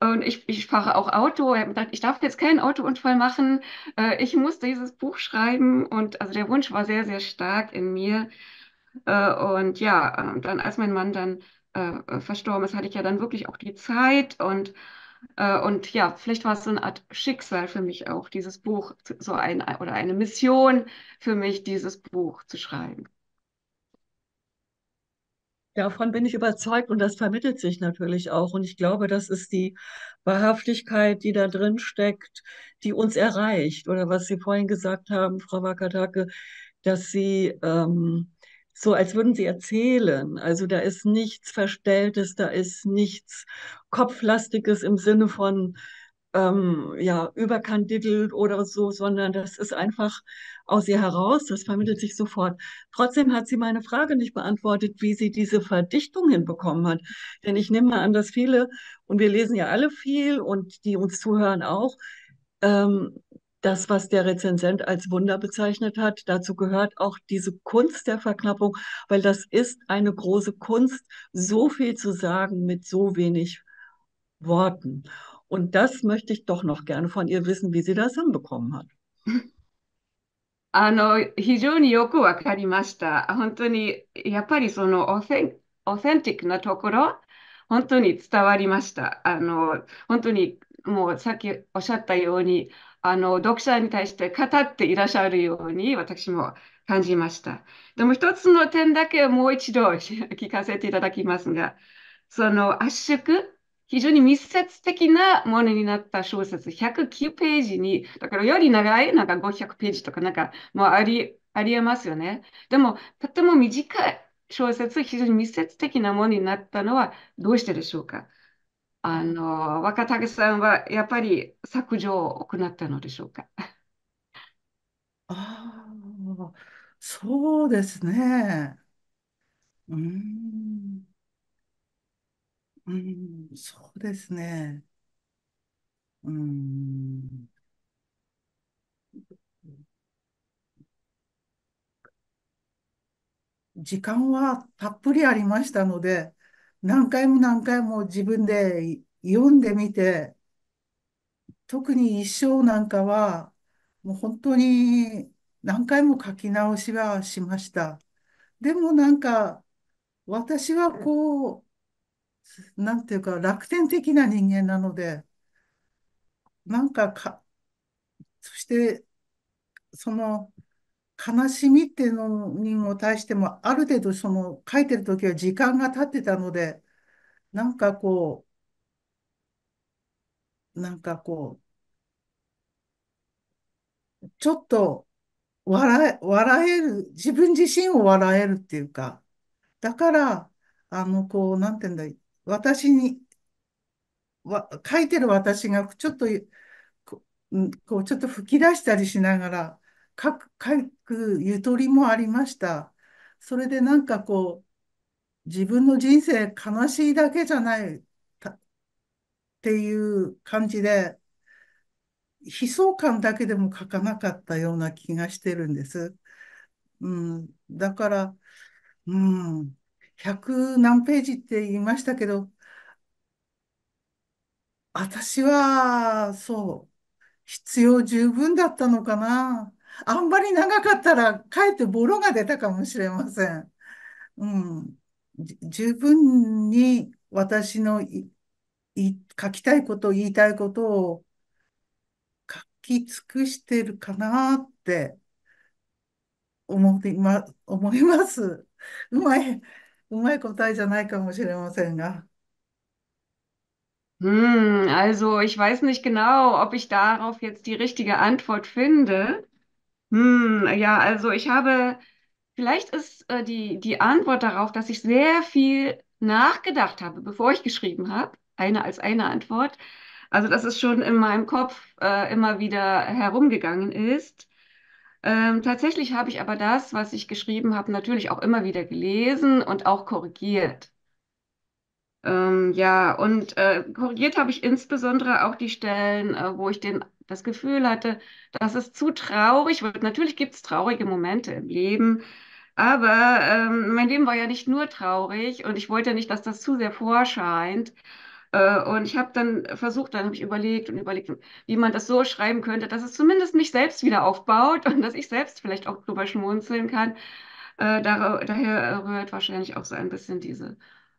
und ich, ich fahre auch Auto. Ich habe gedacht, ich darf jetzt keinen Autounfall machen. Äh, ich muss dieses Buch schreiben. Und also der Wunsch war sehr, sehr stark in mir. Äh, und ja, dann als mein Mann dann verstorben ist, hatte ich ja dann wirklich auch die Zeit und und ja, vielleicht war es so eine Art Schicksal für mich auch, dieses Buch, so ein, oder eine Mission für mich, dieses Buch zu schreiben. Davon bin ich überzeugt und das vermittelt sich natürlich auch. Und ich glaube, das ist die Wahrhaftigkeit, die da drin steckt, die uns erreicht. Oder was Sie vorhin gesagt haben, Frau Wakatake, dass Sie ähm, so, als würden Sie erzählen. Also da ist nichts Verstelltes, da ist nichts Kopflastiges im Sinne von ähm, ja, überkandidelt oder so, sondern das ist einfach aus ihr heraus, das vermittelt sich sofort. Trotzdem hat sie meine Frage nicht beantwortet, wie sie diese Verdichtung hinbekommen hat. Denn ich nehme mal an, dass viele, und wir lesen ja alle viel und die uns zuhören auch, ähm, das, was der Rezensent als Wunder bezeichnet hat. Dazu gehört auch diese Kunst der Verknappung, weil das ist eine große Kunst, so viel zu sagen mit so wenig Worten. Und das möchte ich doch noch gerne von ihr wissen, wie sie das hinbekommen hat. あの、非常によくわかりました。本当に、やっぱりそのオフェン、オーセンティックなところ、本当に伝わりました。あの、本当に、もうさっきおっしゃったように、あの、読者に対して語っていらっしゃるように、私も感じました。でも一つの点だけもう一度 聞かせていただきますが、その圧縮、非常に密接的なものになった小説、109ページに、だからより長い、なんか500ページとかなんかもうあり、ありえますよね。でも、とても短い小説、非常に密接的なものになったのはどうしてでしょうかあの、若竹さんはやっぱり削除を行ったのでしょうかああ、そうですね。うん。うん、そうですね。うん。時間はたっぷりありましたので、何回も何回も自分で読んでみて、特に一生なんかは、もう本当に何回も書き直しはしました。でもなんか、私はこう、なんていうか、楽天的な人間なので、なんかか、そして、その、悲しみっていうのにも対しても、ある程度、その、書いてる時は時間が経ってたので、なんかこう、なんかこう、ちょっと笑え、笑える、自分自身を笑えるっていうか、だから、あの、こう、なんていうんだい、私に、わ書いてる私がちょっとここうちょっと吹き出したりしながら書く、書くゆとりもありました。それでなんかこう自分の人生悲しいだけじゃないっていう感じで悲壮感だけでも書かなかったような気がしてるんです。うん、だから、うん、100何ページって言いましたけど、私は、そう、必要十分だったのかな。あんまり長かったら、かえってボロが出たかもしれません。うん。十分に私のいい書きたいこと、言いたいことを書き尽くしてるかなって思っていま、思います。うまい。うまい答えじゃないかもしれませんが。Hm, also ich weiß nicht genau, ob ich darauf jetzt die richtige Antwort finde. Hm, ja, also ich habe, vielleicht ist äh, die, die Antwort darauf, dass ich sehr viel nachgedacht habe, bevor ich geschrieben habe. Eine als eine Antwort. Also dass es schon in meinem Kopf äh, immer wieder herumgegangen ist. Ähm, tatsächlich habe ich aber das, was ich geschrieben habe, natürlich auch immer wieder gelesen und auch korrigiert. Ähm, ja, und äh, korrigiert habe ich insbesondere auch die Stellen, äh, wo ich den, das Gefühl hatte, dass es zu traurig wird. Natürlich gibt es traurige Momente im Leben, aber ähm, mein Leben war ja nicht nur traurig und ich wollte nicht, dass das zu sehr vorscheint. Äh, und ich habe dann versucht, dann habe ich überlegt und überlegt, wie man das so schreiben könnte, dass es zumindest mich selbst wieder aufbaut und dass ich selbst vielleicht auch drüber schmunzeln kann. Äh, daher rührt wahrscheinlich auch so ein bisschen diese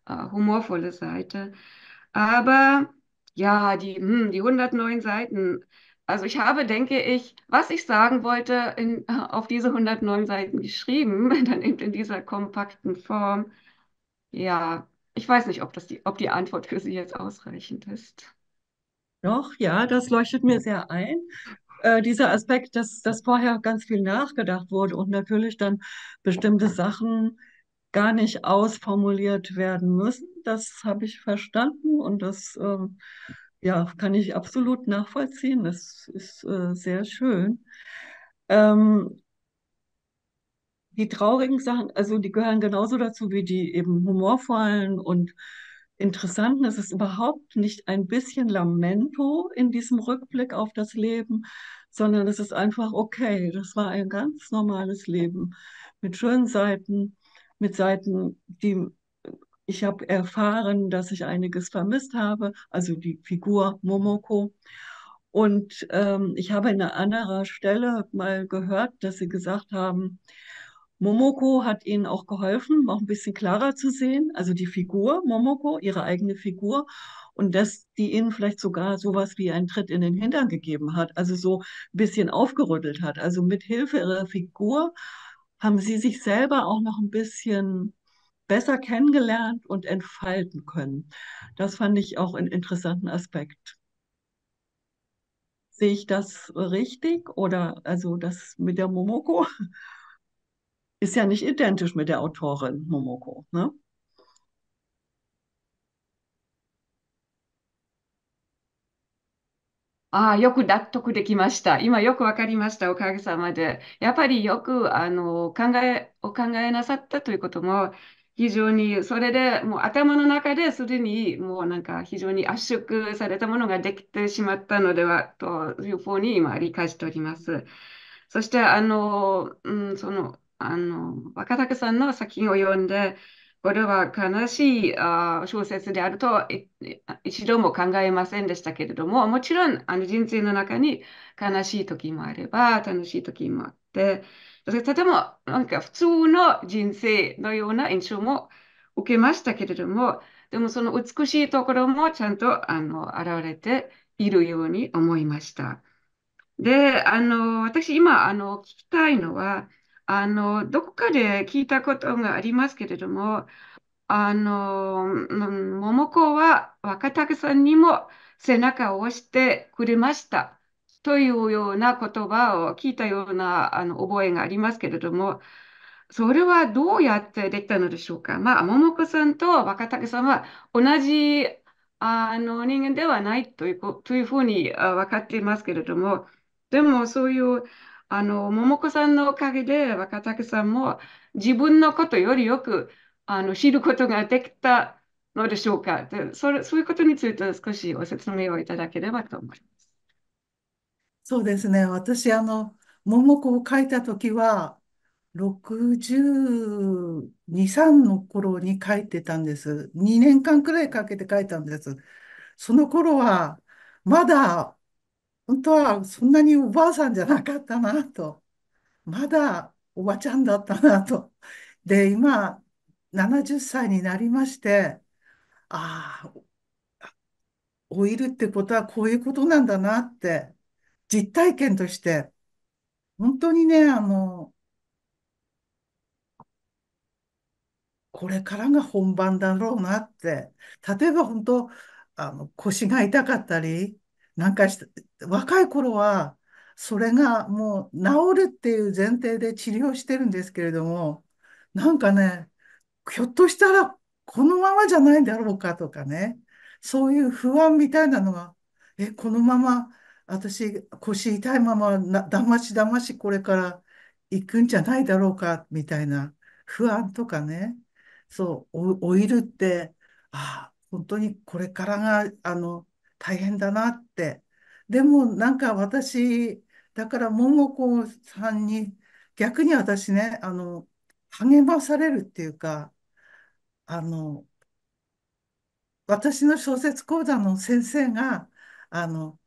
äh, humorvolle Seite. Aber ja, die, hm, die 109 Seiten. Also ich habe, denke ich, was ich sagen wollte, in, auf diese 109 Seiten geschrieben, dann eben in dieser kompakten Form. Ja, ich weiß nicht, ob, das die, ob die Antwort für Sie jetzt ausreichend ist. Doch, ja, das leuchtet mir sehr ein. Äh, dieser Aspekt, dass, dass vorher ganz viel nachgedacht wurde und natürlich dann bestimmte Sachen gar nicht ausformuliert werden müssen, das habe ich verstanden und das äh, ja, kann ich absolut nachvollziehen. Das ist äh, sehr schön. Ähm, die traurigen Sachen, also die gehören genauso dazu wie die eben humorvollen und interessanten. Es ist überhaupt nicht ein bisschen Lamento in diesem Rückblick auf das Leben, sondern es ist einfach, okay, das war ein ganz normales Leben mit schönen Seiten, mit Seiten, die ich habe erfahren, dass ich einiges vermisst habe, also die Figur Momoko. Und ähm, ich habe an einer anderen Stelle mal gehört, dass sie gesagt haben, Momoko hat ihnen auch geholfen, auch ein bisschen klarer zu sehen, also die Figur Momoko, ihre eigene Figur und dass die ihnen vielleicht sogar sowas wie einen Tritt in den Hintern gegeben hat, also so ein bisschen aufgerüttelt hat. Also mit Hilfe ihrer Figur haben sie sich selber auch noch ein bisschen besser kennengelernt und entfalten können. Das fand ich auch einen interessanten Aspekt. Sehe ich das richtig? Oder also das mit der Momoko? ist ja nicht identisch mit der Autorin Momoko. Ne? ああ、よく納得できました。今よくわかりました。おかげさまで。やっぱりよく、あの、考え、お考えなさったということも、非常に、それでもう頭の中ですでに、もうなんか非常に圧縮されたものができてしまったのでは、というふうに今理解しております。そして、あの、うん、その、あの若竹さんの作品を読んで、これは悲しいあ小説であると一度も考えませんでしたけれども、もちろんあの人生の中に悲しい時もあれば楽しい時もあって、とてもなんか普通の人生のような印象も受けましたけれども、でもその美しいところもちゃんとあの現れているように思いました。で、あの私今あの聞きたいのは、あの、どこかで聞いたことがありますけれども、あの、桃子は若竹さんにも背中を押してくれましたというような言葉を聞いたようなあの覚えがありますけれども、それはどうやってできたのでしょうか。まあ、桃子さんと若竹さんは同じあの人間ではないというというふうに分かっていますけれども、でもそういうあの、桃子さんのおかげで若竹さんも自分のことよりよくあの知ることができたのでしょうかでそれ。そういうことについて少しお説明をいただければと思います。そうですね。私、あの、桃子を書いたときは、62、3の頃に書いてたんです。2年間くらいかけて書いたんです。その頃は、まだ本当はそんなにおばあさんじゃなかったなと。まだおばちゃんだったなと。で、今、70歳になりまして、ああ、老いるってことはこういうことなんだなって、実体験として、本当にね、あの、これからが本番だろうなって、例えば本当、あの腰が痛かったり、なんか若い頃は、それがもう治るっていう前提で治療してるんですけれども、なんかね、ひょっとしたらこのままじゃないだろうかとかね、そういう不安みたいなのが、え、このまま、私、腰痛いままな、だましだましこれから行くんじゃないだろうか、みたいな不安とかね、そう、老いるって、ああ、本当にこれからが、あの、大変だなって。でもなんか私、だから桃子さんに、逆に私ね、あの、励まされるっていうか、あの、私の小説講座の先生が、あの、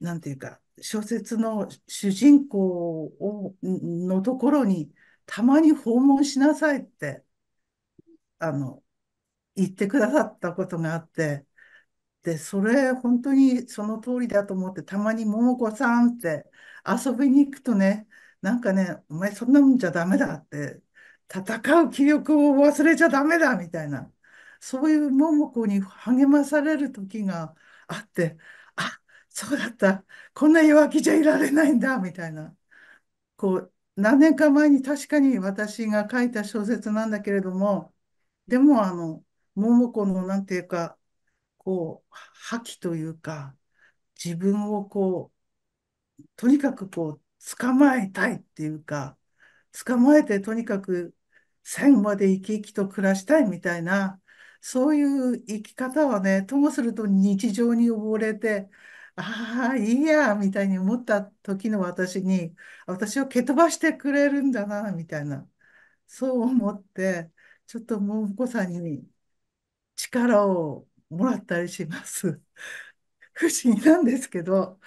なんていうか、小説の主人公をのところにたまに訪問しなさいってあの言ってくださったことがあってで、それ、本当にその通りだと思って、たまに、桃子さんって遊びに行くとね、なんかね、お前そんなもんじゃダメだって、戦う気力を忘れちゃダメだみたいな、そういう桃子に励まされる時があって、あ、そうだった、こんな弱気じゃいられないんだみたいな、こう、何年か前に確かに私が書いた小説なんだけれども、でもあの、桃子の何て言うか、こう、覇気というか、自分をこう、とにかくこう、捕まえたいっていうか、捕まえてとにかく最後まで生き生きと暮らしたいみたいな、そういう生き方はね、ともすると日常に溺れて、ああ、いいや、みたいに思った時の私に、私を蹴飛ばしてくれるんだな、みたいな、そう思って、ちょっと桃子さんに力をもらったりします。不思議なんですけど。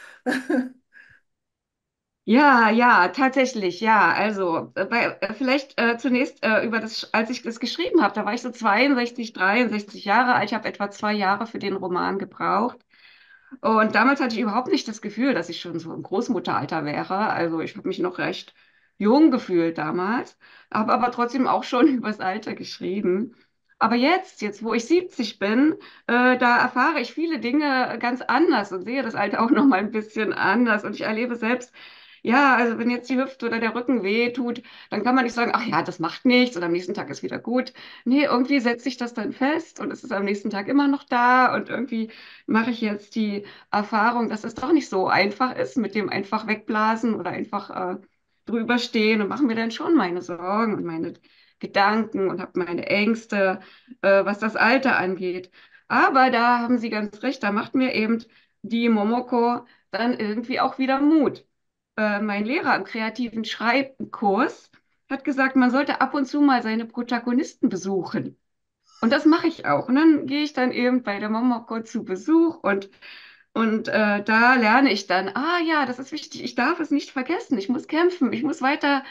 Ja, ja, tatsächlich, ja. Also bei, äh, vielleicht äh, zunächst äh, über das, als ich das geschrieben habe, da war ich so 62, 63 Jahre alt. Ich habe etwa zwei Jahre für den Roman gebraucht. Und damals hatte ich überhaupt nicht das Gefühl, dass ich schon so im Großmutteralter wäre. Also ich habe mich noch recht jung gefühlt damals, habe aber trotzdem auch schon übers Alter geschrieben. Aber jetzt, jetzt wo ich 70 bin, äh, da erfahre ich viele Dinge ganz anders und sehe das Alter auch noch mal ein bisschen anders. Und ich erlebe selbst, ja, also wenn jetzt die Hüfte oder der Rücken weh tut, dann kann man nicht sagen, ach ja, das macht nichts und am nächsten Tag ist wieder gut. Nee, irgendwie setze ich das dann fest und es ist am nächsten Tag immer noch da und irgendwie mache ich jetzt die Erfahrung, dass es doch nicht so einfach ist mit dem einfach wegblasen oder einfach äh, drüberstehen und mache mir dann schon meine Sorgen und meine Gedanken und habe meine Ängste, äh, was das Alter angeht. Aber da haben Sie ganz recht, da macht mir eben die Momoko dann irgendwie auch wieder Mut. Äh, mein Lehrer im kreativen Schreibkurs hat gesagt, man sollte ab und zu mal seine Protagonisten besuchen. Und das mache ich auch. Und dann gehe ich dann eben bei der Momoko zu Besuch und und äh, da lerne ich dann, ah ja, das ist wichtig, ich darf es nicht vergessen, ich muss kämpfen, ich muss weiter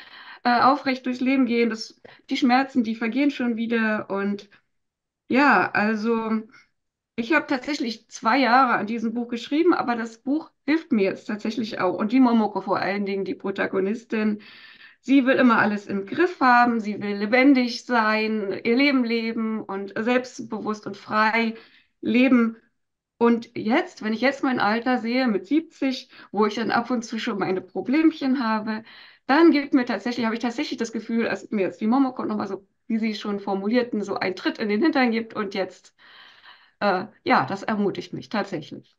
äh, aufrecht durchs Leben gehen. Das, die Schmerzen, die vergehen schon wieder. Und ja, also ich habe tatsächlich zwei Jahre an diesem Buch geschrieben, aber das Buch hilft mir jetzt tatsächlich auch. Und die Momoko vor allen Dingen, die Protagonistin, sie will immer alles im Griff haben, sie will lebendig sein, ihr Leben leben und selbstbewusst und frei leben. Und jetzt, wenn ich jetzt mein Alter sehe mit 70, wo ich dann ab und zu schon meine Problemchen habe, dann gibt mir tatsächlich, habe ich tatsächlich das Gefühl, als mir jetzt wie Momoko nochmal so, wie Sie schon formulierten, so einen Tritt in den Hintern gibt und jetzt, äh, ja, das ermutigt mich tatsächlich.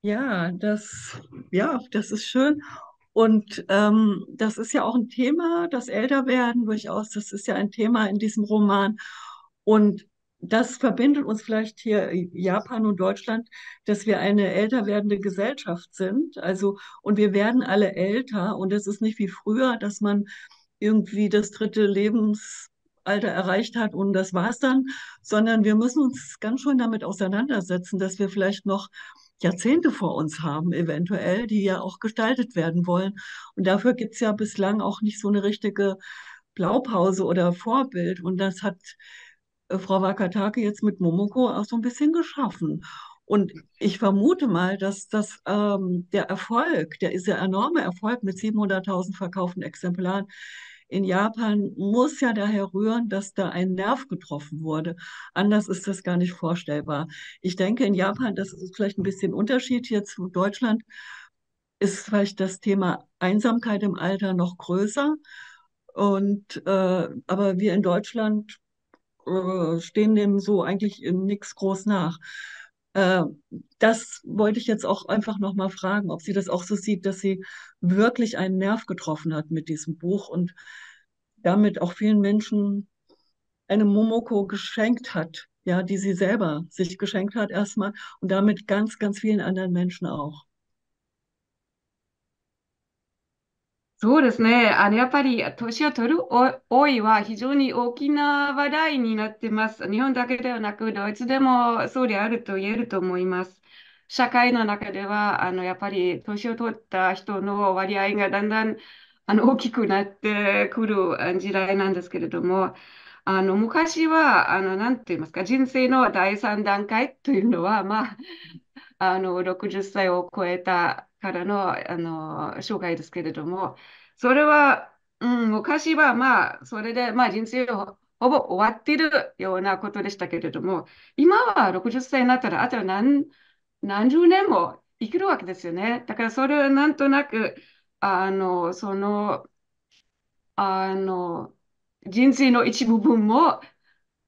Ja, das, ja, das ist schön. Und ähm, das ist ja auch ein Thema, das Älterwerden durchaus, das ist ja ein Thema in diesem Roman. Und das verbindet uns vielleicht hier Japan und Deutschland, dass wir eine älter werdende Gesellschaft sind. Also, und wir werden alle älter. Und es ist nicht wie früher, dass man irgendwie das dritte Lebensalter erreicht hat und das war's dann, sondern wir müssen uns ganz schön damit auseinandersetzen, dass wir vielleicht noch Jahrzehnte vor uns haben, eventuell, die ja auch gestaltet werden wollen. Und dafür gibt's ja bislang auch nicht so eine richtige Blaupause oder Vorbild. Und das hat äh, Frau Wakatake jetzt mit Momoko auch so ein bisschen geschaffen. Und ich vermute mal, dass das, ähm, der Erfolg, der ist ja enorme Erfolg mit 700.000 verkauften Exemplaren in Japan, muss ja daher rühren, dass da ein Nerv getroffen wurde. Anders ist das gar nicht vorstellbar. Ich denke, in Japan, das ist vielleicht ein bisschen Unterschied hier zu Deutschland, ist vielleicht das Thema Einsamkeit im Alter noch größer. Und äh, aber wir in Deutschland äh, stehen dem so eigentlich nichts groß nach. Äh, das wollte ich jetzt auch einfach nochmal fragen, ob sie das auch so sieht, dass sie wirklich einen Nerv getroffen hat mit diesem Buch und damit auch vielen Menschen eine Momoko geschenkt hat, ja, die sie selber sich geschenkt hat erstmal und damit ganz, ganz vielen anderen Menschen auch. そうですね。あの、やっぱり、年を取る多いは非常に大きな話題になってます。日本だけではなく、ドイツでもそうであると言えると思います。社会の中では、あの、やっぱり、年を取った人の割合がだんだん、あの、大きくなってくる時代なんですけれども、あの、昔は、あの、なんて言いますか、人生の第三段階というのは、まあ、あの60歳を超えたからの、あの生涯ですけれども、それは、うん、昔はまあ、それで、まあ、人生をほぼ終わっているようなことでしたけれども、今は60歳になったら、あと何何十年も生きるわけですよね。だからそれはなんとなく、あの、その、あの、人生の一部分も、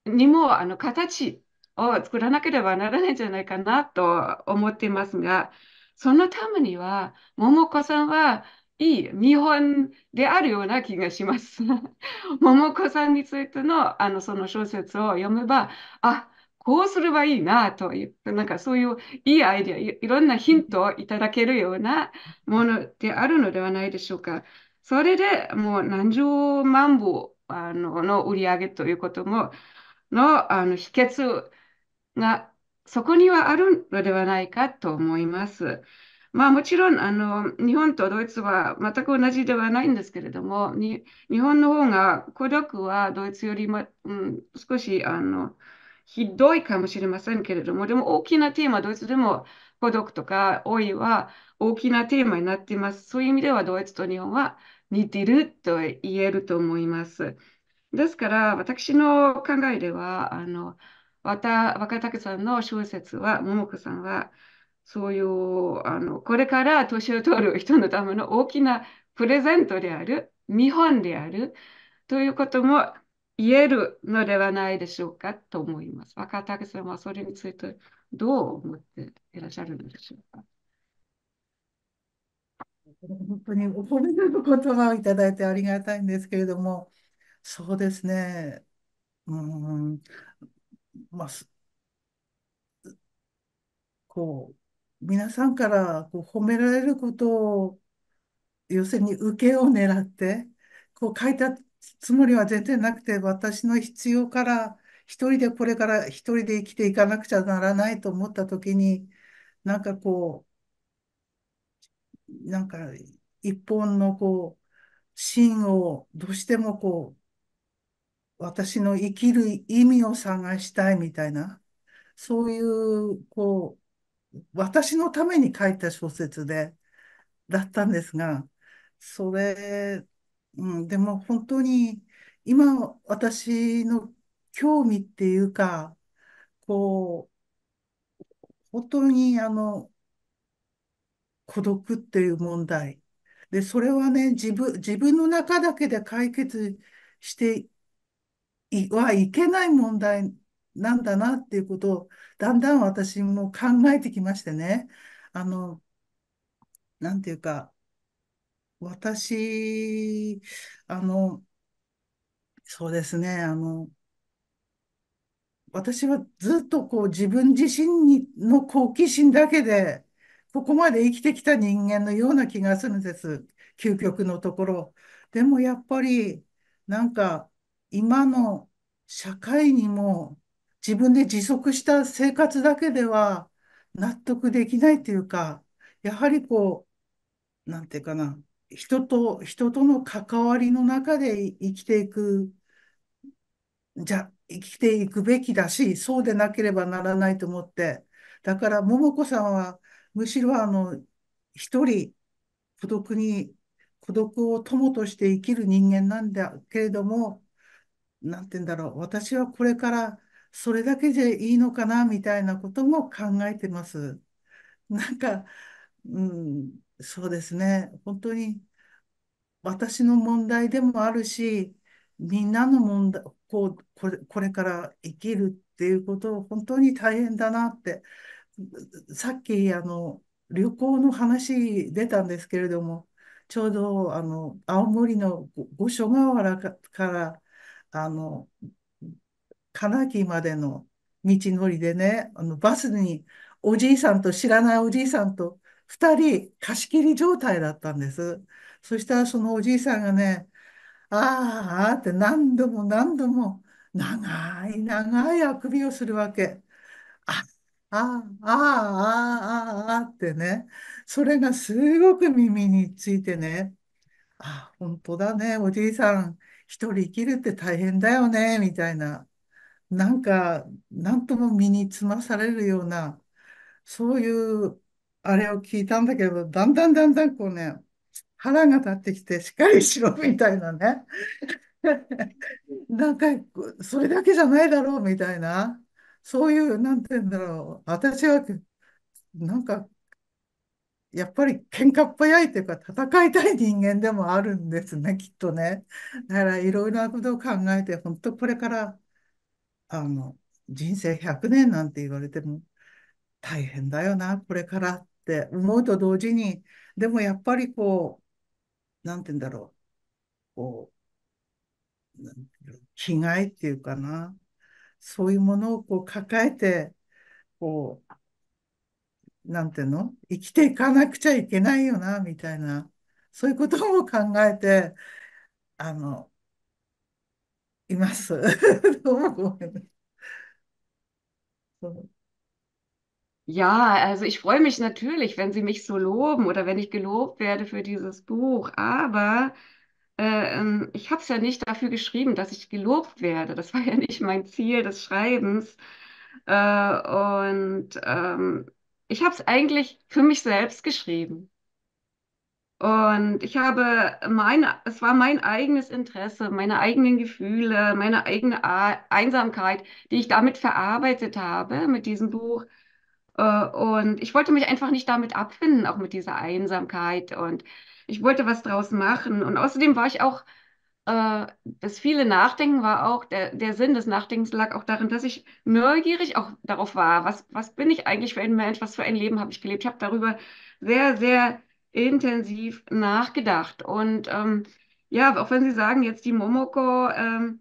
にも、あの、形を作らなければならないんじゃないかなと思っていますが、そのためには、桃子さんはいい見本であるような気がします。桃子さんについてのあのその小説を読めば、あこうすればいいなという、なんかそういういいアイデア、いろんなヒントをいただけるようなものであるのではないでしょうか。それでもう何十万部あのの売り上げということものあの秘訣がそこにはあるのではないかと思います。まあ、もちろんあの日本とドイツは全く同じではないんですけれども日本の方が孤独はドイツよりも、うん、少しあのひどいかもしれませんけれどもでも大きなテーマドイツでも孤独とか老いは大きなテーマになっています。そういう意味ではドイツと日本は似てると言えると思います。ですから私の考えではあのわた若竹さんの小説は、桃子さんは、そういうあのこれから年を取る人のための大きなプレゼントである、見本であるということも言えるのではないでしょうかと思います。若竹さんはそれについてどう思っていらっしゃるのでしょうか。本当にお褒めの言葉をいただいてありがたいんですけれども、そうですね、うん、まあ、こう、皆さんからこう褒められることを、要するに受けを狙って、こう書いたつもりは全然なくて、私の必要から、一人でこれから一人で生きていかなくちゃならないと思った時に、なんかこう、なんか一本のこう、芯をどうしてもこう、私の生きる意味を探したいみたいな、そういう、こう、私のために書いた小説で、だったんですが、それ、うん、でも本当に、今、私の興味っていうか、こう、本当に、あの、孤独っていう問題。で、それはね、自分、自分の中だけで解決してはいけない問題なんだなっていうことを、だんだん私も考えてきましてね、あの、何て言うか、私、あの、そうですね、あの、私はずっとこう自分自身の好奇心だけで、ここまで生きてきた人間のような気がするんです。究極のところ。でもやっぱり、なんか、今の社会にも自分で自足した生活だけでは納得できないというか、やはりこう、なんていうかな、人と、人との関わりの中で生きていく、じゃ、生きていくべきだし、そうでなければならないと思って、だから、桃子さんは、むしろあの、一人、孤独に、孤独を友として生きる人間なんだけれども、何て言うんだろう、私はこれからそれだけでいいのかなみたいなことも考えてます。なんか、うん、そうですね、本当に私の問題でもあるし、みんなの問題、こう、これ、これから生きるっていうことを本当に大変だなって、さっきあの旅行の話出たんですけれども、ちょうどあの青森の五所川原からあの、金木までの道のりでね、あのバスにおじいさんと知らないおじいさんと2人貸し切り状態だったんです。そしたらそのおじいさんがね、あーあって何度も何度も長い長いあくびをするわけ。ああーああああってね、それがすごく耳についてね、あ、本当だね、おじいさん、一人生きるって大変だよね、みたいな、なんか、何とも身につまされるような、そういう、あれを聞いたんだけど、だんだんだんだんこうね、腹が立ってきて、しっかりしろ、みたいなね。なんか、それだけじゃないだろう、みたいな。そういう、何て言うんだろう。私は、なんか、やっぱり喧嘩っ早いというか戦いたい人間でもあるんですね、きっとね。だからいろいろなことを考えて、本当これから、あの、人生100年なんて言われても大変だよな、これからって思うと同時に、でもやっぱりこう、なんて言うんだろう、こう、気概っていうかな、そういうものをこう抱えて、こう、なんていうの生きていかなくちゃいけないよな、みたいな、そういうことも考えて、あの、います。どうもごめん。So. Ja, also ich freue mich natürlich, wenn Sie mich so loben oder wenn ich gelobt werde für dieses Buch. Aber äh, ich habe es ja nicht dafür geschrieben, dass ich gelobt werde. Das war ja nicht mein Ziel des Schreibens. Äh, und ähm, ich habe es eigentlich für mich selbst geschrieben. Und ich habe meine, es war mein eigenes Interesse, meine eigenen Gefühle, meine eigene A Einsamkeit, die ich damit verarbeitet habe, mit diesem Buch. Äh, und ich wollte mich einfach nicht damit abfinden, auch mit dieser Einsamkeit. Und ich wollte was draus machen. Und außerdem war ich auch äh, das viele Nachdenken war auch, der, der Sinn des Nachdenkens lag auch darin, dass ich neugierig auch darauf war, was, was bin ich eigentlich für ein Mensch, was für ein Leben habe ich gelebt. Ich habe darüber sehr, sehr intensiv nachgedacht. Und ähm, ja, auch wenn Sie sagen, jetzt die Momoko ähm,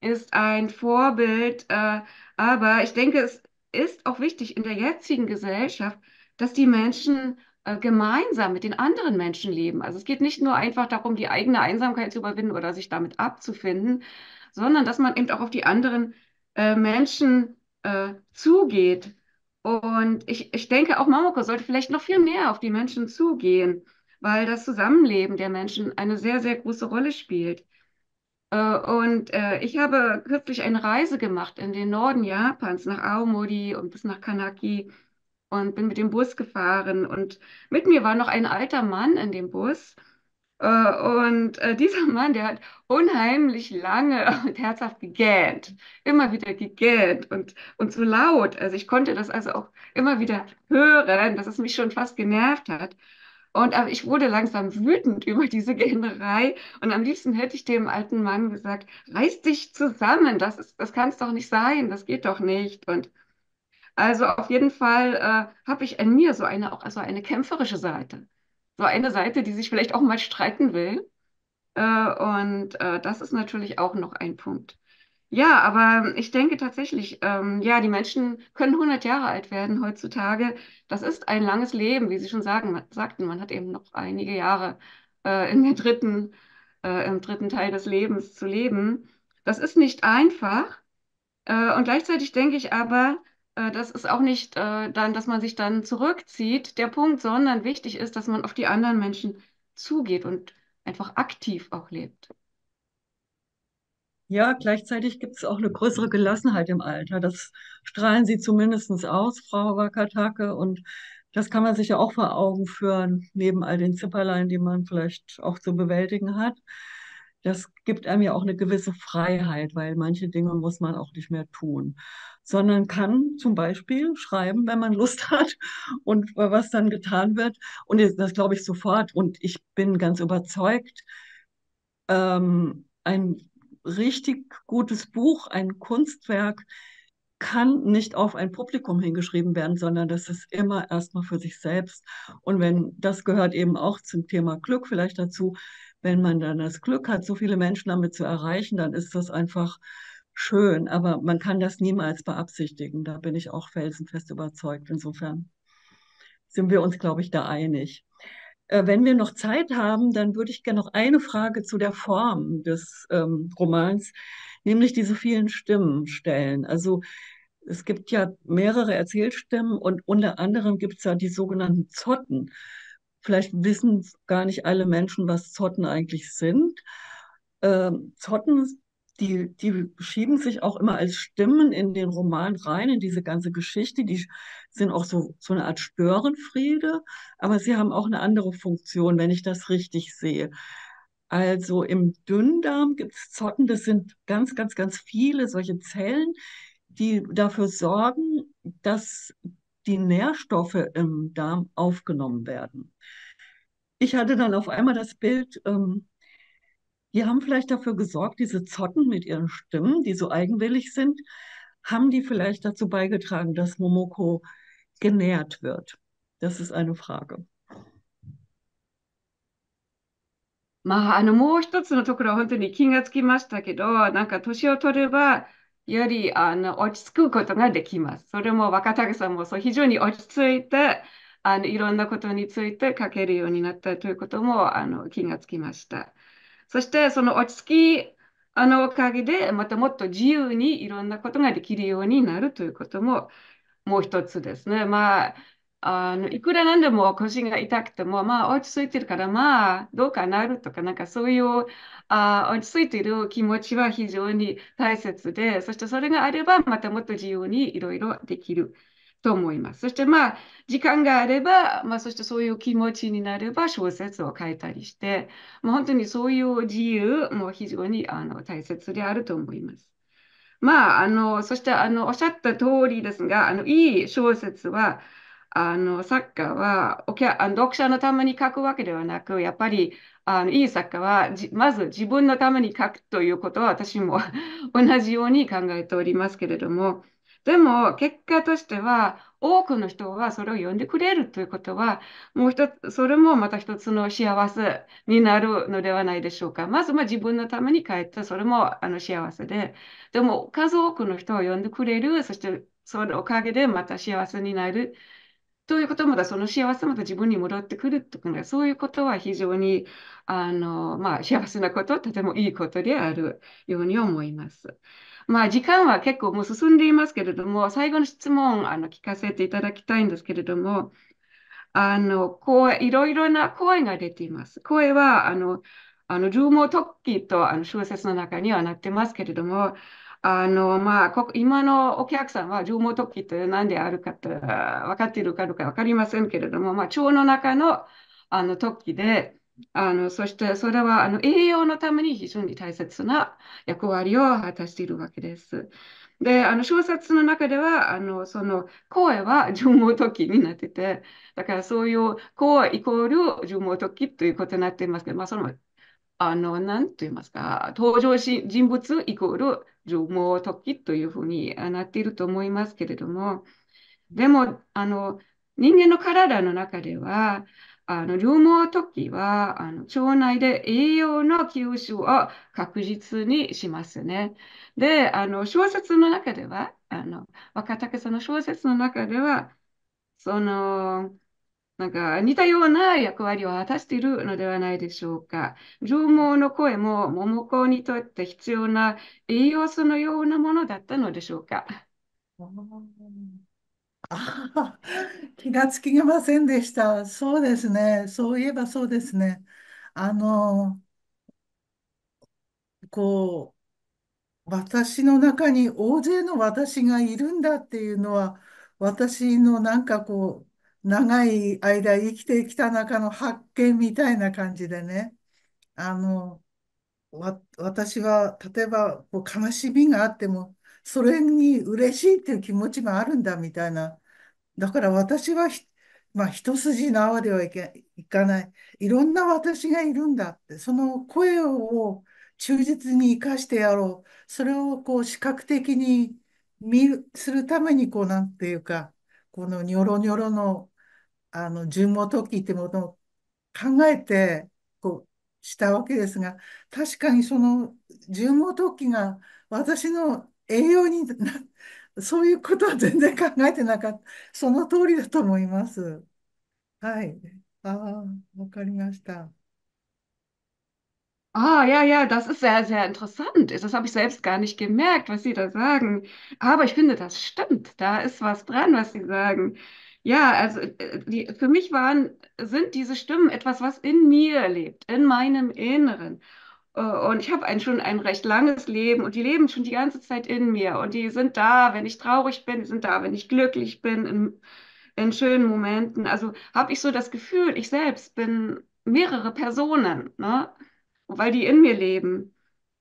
ist ein Vorbild, äh, aber ich denke, es ist auch wichtig in der jetzigen Gesellschaft, dass die Menschen äh, gemeinsam mit den anderen Menschen leben. Also es geht nicht nur einfach darum, die eigene Einsamkeit zu überwinden oder sich damit abzufinden, sondern dass man eben auch auf die anderen äh, Menschen äh, zugeht. Und ich, ich denke, auch Mamoko sollte vielleicht noch viel mehr auf die Menschen zugehen, weil das Zusammenleben der Menschen eine sehr, sehr große Rolle spielt. Äh, und äh, ich habe kürzlich eine Reise gemacht in den Norden Japans, nach Aomori und bis nach Kanaki und bin mit dem Bus gefahren. Und mit mir war noch ein alter Mann in dem Bus. Äh, und äh, dieser Mann, der hat unheimlich lange und herzhaft gegähnt, immer wieder gegähnt und, und so laut. Also ich konnte das also auch immer wieder hören, dass es mich schon fast genervt hat. Und aber ich wurde langsam wütend über diese Gähnerei. Und am liebsten hätte ich dem alten Mann gesagt, reiß dich zusammen, das, das kann es doch nicht sein, das geht doch nicht. Und also auf jeden Fall äh, habe ich an mir so eine, auch so eine kämpferische Seite. So eine Seite, die sich vielleicht auch mal streiten will. Äh, und äh, das ist natürlich auch noch ein Punkt. Ja, aber ich denke tatsächlich, ähm, ja, die Menschen können 100 Jahre alt werden heutzutage. Das ist ein langes Leben, wie Sie schon sagen, sagten. Man hat eben noch einige Jahre äh, in der dritten, äh, im dritten Teil des Lebens zu leben. Das ist nicht einfach. Äh, und gleichzeitig denke ich aber, äh, das ist auch nicht äh, dann, dass man sich dann zurückzieht, der Punkt, sondern wichtig ist, dass man auf die anderen Menschen zugeht und einfach aktiv auch lebt. Ja, gleichzeitig gibt es auch eine größere Gelassenheit im Alter. Das strahlen Sie zumindest aus, Frau Wakatake. Und das kann man sich ja auch vor Augen führen, neben all den Zipperlein, die man vielleicht auch zu bewältigen hat. Das gibt einem ja auch eine gewisse Freiheit, weil manche Dinge muss man auch nicht mehr tun sondern kann zum Beispiel schreiben, wenn man Lust hat und was dann getan wird. Und das glaube ich sofort. Und ich bin ganz überzeugt, ähm, ein richtig gutes Buch, ein Kunstwerk kann nicht auf ein Publikum hingeschrieben werden, sondern das ist immer erstmal für sich selbst. Und wenn das gehört eben auch zum Thema Glück vielleicht dazu, wenn man dann das Glück hat, so viele Menschen damit zu erreichen, dann ist das einfach schön, aber man kann das niemals beabsichtigen. Da bin ich auch felsenfest überzeugt. Insofern sind wir uns, glaube ich, da einig. Äh, wenn wir noch Zeit haben, dann würde ich gerne noch eine Frage zu der Form des ähm, Romans, nämlich diese vielen Stimmen stellen. Also es gibt ja mehrere Erzählstimmen und unter anderem gibt es ja die sogenannten Zotten. Vielleicht wissen gar nicht alle Menschen, was Zotten eigentlich sind. Ähm, Zotten die, die schieben sich auch immer als Stimmen in den Roman rein, in diese ganze Geschichte. Die sind auch so, so eine Art Störenfriede, aber sie haben auch eine andere Funktion, wenn ich das richtig sehe. Also im Dünndarm gibt es Zotten, das sind ganz, ganz, ganz viele solche Zellen, die dafür sorgen, dass die Nährstoffe im Darm aufgenommen werden. Ich hatte dann auf einmal das Bild, ähm, die haben vielleicht dafür gesorgt, diese Zotten mit ihren Stimmen, die so eigenwillig sind, haben die vielleicht dazu beigetragen, dass Momoko genährt wird? Das ist eine Frage. まあ、あの、もう一つのところは本当に気がつきましたけど、なんか年を取れば、よりあの落ち着くことができます。それも若竹さんもそう非常に落ち着いて、あのいろんなことについて書けるようになったということもあの気がつきました。そしてその落ち着きあのおかげでまたもっと自由にいろんなことができるようになるということももう一つですね。まああのいくらなんでも腰が痛くても、まあ、落ち着いてるから、まあ、どうかなるとか、なんかそういうあ落ち着いてる気持ちは非常に大切で、そしてそれがあれば、またもっと自由にいろいろできる。と思います。そしてまあ、時間があれば、まあ、そしてそういう気持ちになれば小説を書いたりして、もう本当にそういう自由も非常にあの大切であると思います。まあ、あの、そしてあの、おっしゃった通りですが、あの、いい小説は、あの、作家はお客、読者のために書くわけではなく、やっぱり、あの、いい作家はまず自分のために書くということは、私も 同じように考えておりますけれども、でも結果としては多くの人はそれを呼んでくれるということはもう一つそれもまた一つの幸せになるのではないでしょうかまずま自分のために帰ってそれもあの幸せででも数多くの人を呼んでくれるそしてそのおかげでまた幸せになるということまだその幸せまた自分に戻ってくるとかそういうことは非常にあの、まあ、幸せなこととてもいいことであるように思います。まあ、時間は結構もう進んでいますけれども、最後の質問あの聞かせていただきたいんですけれども、あの、声、いろいろな声が出ています。声は、あの、あの、重毛特起とあの小説の中にはなってますけれども、あの、まあ、こ今のお客さんは重毛特起って何であるかと分かっているかどうか分かりませんけれども、まあ、腸の中の、あの特起で、あのそしてそれはあの栄養のために非常に大切な役割を果たしているわけです。であの小説の中ではあのその声は順文時になっててだからそういう声イコール順文時ということになっていますけど、まあ、そのあの何と言いますか登場し人物イコール順文時というふうになっていると思いますけれどもでもあの人間の体の中ではあの、両毛時は、あの、腸内で栄養の吸収を確実にしますね。で、あの、小説の中では、あの、若竹さんの小説の中では、その、なんか似たような役割を果たしているのではないでしょうか。上毛の声も桃子にとって必要な栄養素のようなものだったのでしょうか。あ 気がつきませんでした。そうですね。そういえばそうですね。あの、こう、私の中に大勢の私がいるんだっていうのは、私のなんかこう、長い間生きてきた中の発見みたいな感じでね。あの、わ、私は、例えばこう悲しみがあっても、それに嬉しいっていう気持ちがあるんだみたいな。だから私はまあ、一筋縄ではいけ、いかない。いろんな私がいるんだって、その声を忠実に生かしてやろう。それをこう視覚的に見る、するために、こうなんていうか、このニョロニョロの、あの、順語解きってものを考えて、こう、したわけですが、確かにその順語解きが私の栄養にな、そういうことは全然考えてなかった。その通りだと思います。はい。ああ、わかりました。Ah, ja, ja, das ist sehr, sehr interessant. Das habe ich selbst gar nicht gemerkt, was Sie da sagen. Aber ich finde, das stimmt. Da ist was dran, was Sie sagen. Ja, also äh, die, für mich waren, sind diese Stimmen etwas, was in mir lebt, in meinem Inneren. Äh, und ich habe schon ein recht langes Leben und die leben schon die ganze Zeit in mir. Und die sind da, wenn ich traurig bin, die sind da, wenn ich glücklich bin, in, in schönen Momenten. Also habe ich so das Gefühl, ich selbst bin mehrere Personen, ne? weil die in mir leben.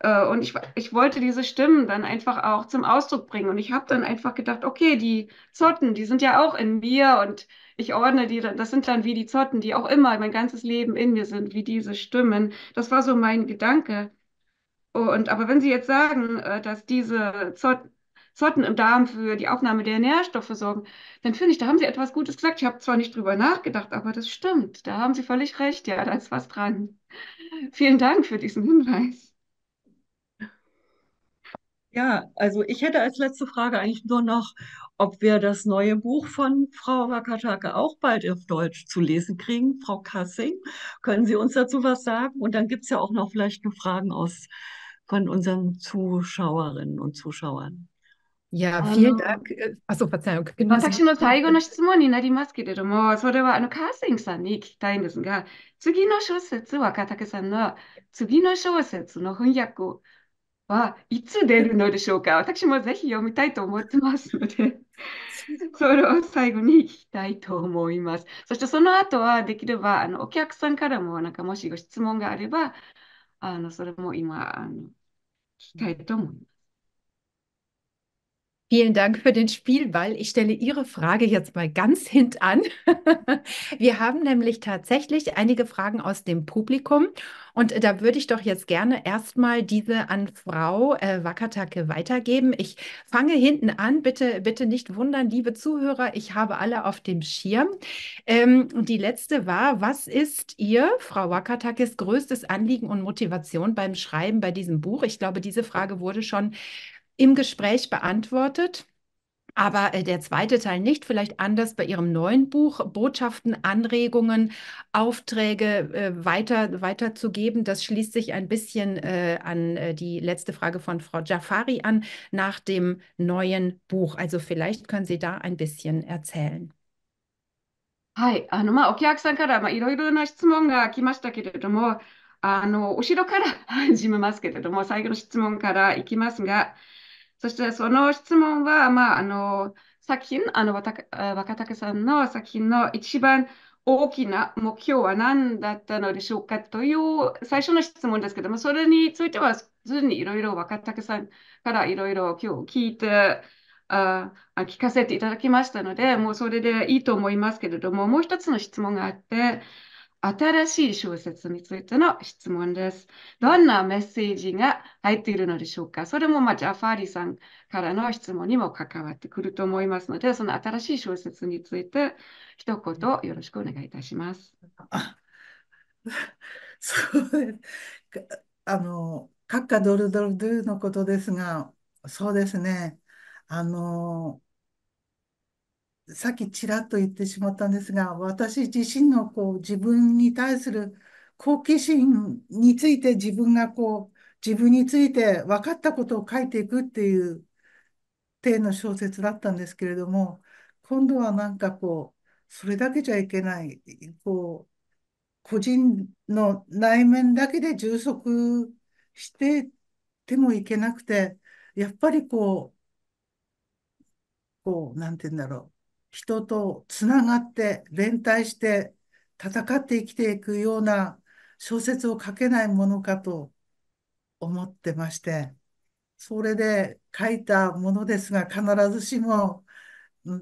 Äh, und ich, ich wollte diese Stimmen dann einfach auch zum Ausdruck bringen. Und ich habe dann einfach gedacht, okay, die Zotten, die sind ja auch in mir und ich ordne die dann, das sind dann wie die Zotten, die auch immer mein ganzes Leben in mir sind, wie diese Stimmen. Das war so mein Gedanke. Und aber wenn Sie jetzt sagen, äh, dass diese Zotten, Zotten im Darm für die Aufnahme der Nährstoffe sorgen, dann finde ich, da haben Sie etwas Gutes gesagt. Ich habe zwar nicht drüber nachgedacht, aber das stimmt. Da haben Sie völlig recht. Ja, da ist was dran. Vielen Dank für diesen Hinweis. Ja, also ich hätte als letzte Frage eigentlich nur noch, ob wir das neue Buch von Frau Wakatake auch bald auf Deutsch zu lesen kriegen. Frau Kassing, können Sie uns dazu was sagen? Und dann gibt es ja auch noch vielleicht noch Fragen aus, von unseren Zuschauerinnen und Zuschauern. Ja, ähm, vielen Dank. Äh, Achso, Verzeihung. Ich ich habe noch noch eine die die Genau. 私の最後の質問になりますけれども、それはあのカーセンさんに聞きたいんですが、次の小説、若竹さんの次の小説の翻訳はいつ出るのでしょうか。私もぜひ読みたいと思ってますので、それを最後に聞きたいと思います。そしてその後はできればあのお客さんからもなんかもしご質問があれば、あのそれも今あの聞きたいと思います。Vielen Dank für den Spielball. Ich stelle Ihre Frage jetzt mal ganz hintan. Wir haben nämlich tatsächlich einige Fragen aus dem Publikum und da würde ich doch jetzt gerne erstmal diese an Frau äh, Wakatake weitergeben. Ich fange hinten an. Bitte, bitte nicht wundern, liebe Zuhörer. Ich habe alle auf dem Schirm. Ähm, und die letzte war, was ist Ihr, Frau Wakatakes, größtes Anliegen und Motivation beim Schreiben bei diesem Buch? Ich glaube, diese Frage wurde schon im Gespräch beantwortet. Aber äh, der zweite Teil nicht, vielleicht anders bei Ihrem neuen Buch, Botschaften, Anregungen, Aufträge äh, weiter, weiterzugeben. Das schließt sich ein bisschen äh, an äh, die letzte Frage von Frau Jafari an nach dem neuen Buch. Also vielleicht können Sie da ein bisschen erzählen. Hi, はい、あのまあ、お客さんから、まあ、いろいろな質問が来ましたけれども、あの後ろから始めますけれども、最後の質問からいきますが、そしてその質問は、まあ、あの作品、あの若竹さんの作品の一番大きな目標は何だったのでしょうかという最初の質問ですけども、それについては、すにいろいろ若竹さんからいろいろ今日聞いて、あ聞かせていただきましたので、もうそれでいいと思いますけれども、もう一つの質問があって、新しい小説についての質問です。どんなメッセージが入っているのでしょうかそれも、まあ、ジャファーリさんからの質問にも関わってくると思いますので、その新しい小説について一言よろしくお願いいたします。あそうあの、閣下ドルドルドゥのことですが、そうですね。あの、さっきちらっと言ってしまったんですが、私自身のこう自分に対する好奇心について自分がこう自分について分かったことを書いていくっていう体の小説だったんですけれども、今度はなんかこう、それだけじゃいけない、こう、個人の内面だけで充足しててもいけなくて、やっぱりこう、こう、なんて言うんだろう。人とつながって連帯して戦って生きていくような小説を書けないものかと思ってましてそれで書いたものですが必ずしも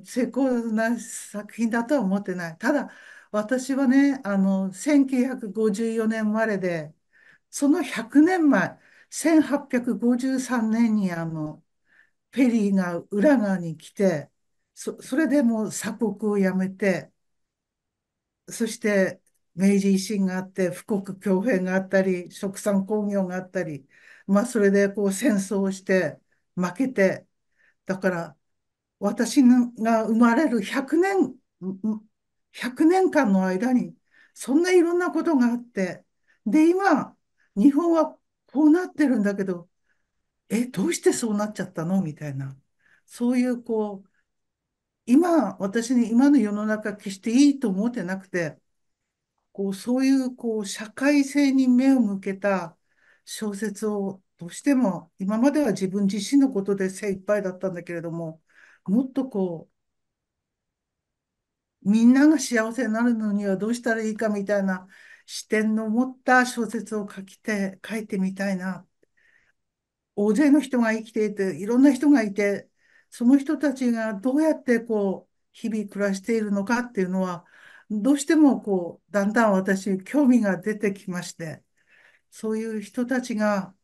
成功な作品だとは思ってないただ私はねあの1954年生まれでその100年前1853年にあのペリーが浦賀に来てそ、それでもう鎖国をやめて、そして明治維新があって、富国強兵があったり、殖産興業があったり、まあそれでこう戦争をして負けて、だから私が生まれる100年、100年間の間にそんないろんなことがあって、で、今、日本はこうなってるんだけど、え、どうしてそうなっちゃったのみたいな、そういうこう、今、私に今の世の中決していいと思ってなくて、こう、そういう、こう、社会性に目を向けた小説をどうしても、今までは自分自身のことで精一杯だったんだけれども、もっとこう、みんなが幸せになるのにはどうしたらいいかみたいな視点の持った小説を書きて、書いてみたいな。大勢の人が生きていて、いろんな人がいて、その人たちがどうやってこう、日々暮らしているのかっていうのは、どうしてもこう、だんだん私、興味が出てきまして、そういう人たちが、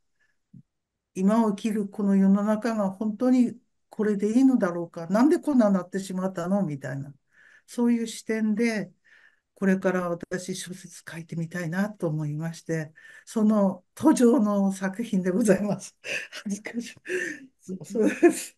今を生きるこの世の中が本当にこれでいいのだろうか、なんでこんなになってしまったのみたいな、そういう視点で、これから私小説書いてみたいなと思いまして、その途上の作品でございます。恥ずかしい。そうです。